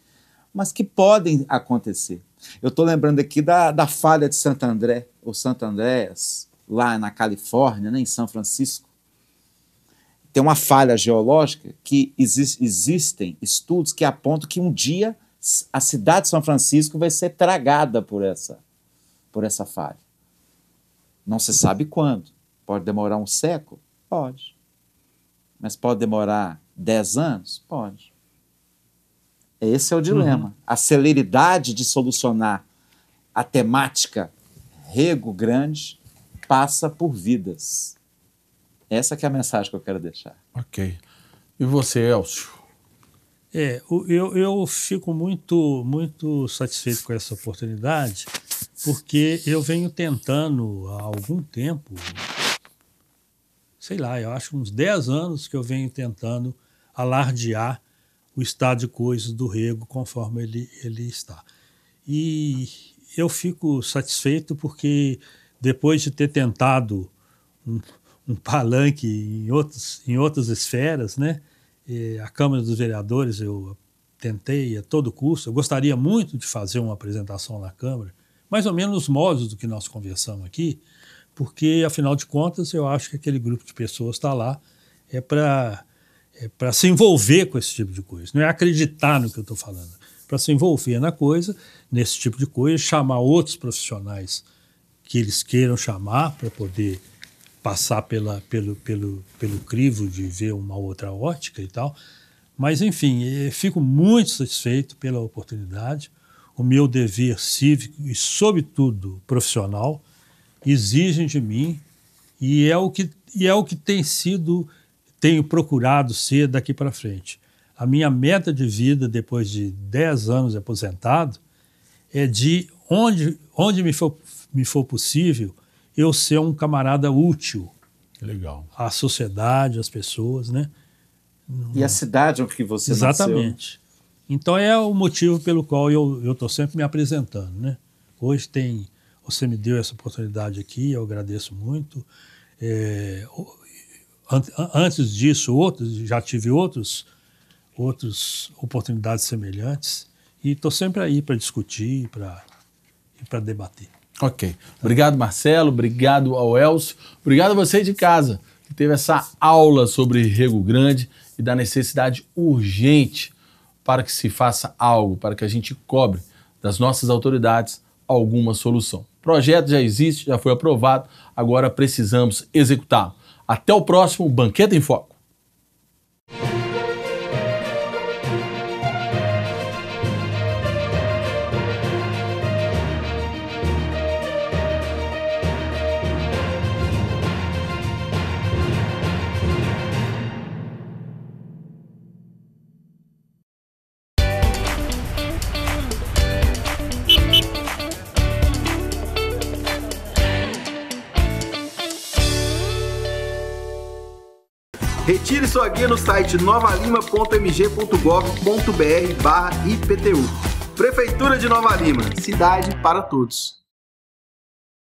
mas que podem acontecer. Eu estou lembrando aqui da, da falha de Santo André, ou Santo Andréas, lá na Califórnia, né, em São Francisco. Tem uma falha geológica que exi existem estudos que apontam que um dia a cidade de São Francisco vai ser tragada por essa, por essa falha. Não se sabe quando. Pode demorar um século? Pode. Mas pode demorar dez anos? Pode. Esse é o uhum. dilema. Uhum. A celeridade de solucionar a temática rego grande passa por vidas. Essa é a mensagem que eu quero deixar. Ok. E você, Elcio? É, eu, eu fico muito, muito satisfeito com essa oportunidade, porque eu venho tentando há algum tempo, sei lá, eu acho uns 10 anos que eu venho tentando alardear o estado de coisas do rego conforme ele, ele está. E eu fico satisfeito porque depois de ter tentado um, um palanque em, outros, em outras esferas, né? a Câmara dos Vereadores eu tentei a todo custo. Eu gostaria muito de fazer uma apresentação na Câmara, mais ou menos os modos do que nós conversamos aqui, porque, afinal de contas, eu acho que aquele grupo de pessoas está lá é para é, para se envolver com esse tipo de coisa. Não é acreditar no que eu estou falando. Para se envolver na coisa, nesse tipo de coisa, chamar outros profissionais que eles queiram chamar para poder passar pela, pelo, pelo, pelo crivo de ver uma outra ótica e tal. Mas, enfim, é, fico muito satisfeito pela oportunidade. O meu dever cívico e, sobretudo, profissional exigem de mim e é o que, e é o que tem sido tenho procurado ser daqui para frente. A minha meta de vida, depois de 10 anos de aposentado, é de onde, onde me, for, me for possível eu ser um camarada útil. Legal. À sociedade, às pessoas, né? E à cidade onde você Exatamente. Nasceu. Então é o motivo pelo qual eu estou sempre me apresentando, né? Hoje tem... Você me deu essa oportunidade aqui, eu agradeço muito. É, antes disso, outros, já tive outros, outros oportunidades semelhantes e estou sempre aí para discutir e para debater. Ok. Obrigado, Marcelo. Obrigado ao Elcio. Obrigado a você de casa que teve essa aula sobre Rego Grande e da necessidade urgente para que se faça algo, para que a gente cobre das nossas autoridades alguma solução. O projeto já existe, já foi aprovado, agora precisamos executá-lo. Até o próximo Banquete em Foco. sua guia no site novalima.mg.gov.br/iptu. Prefeitura de Nova Lima, cidade para todos.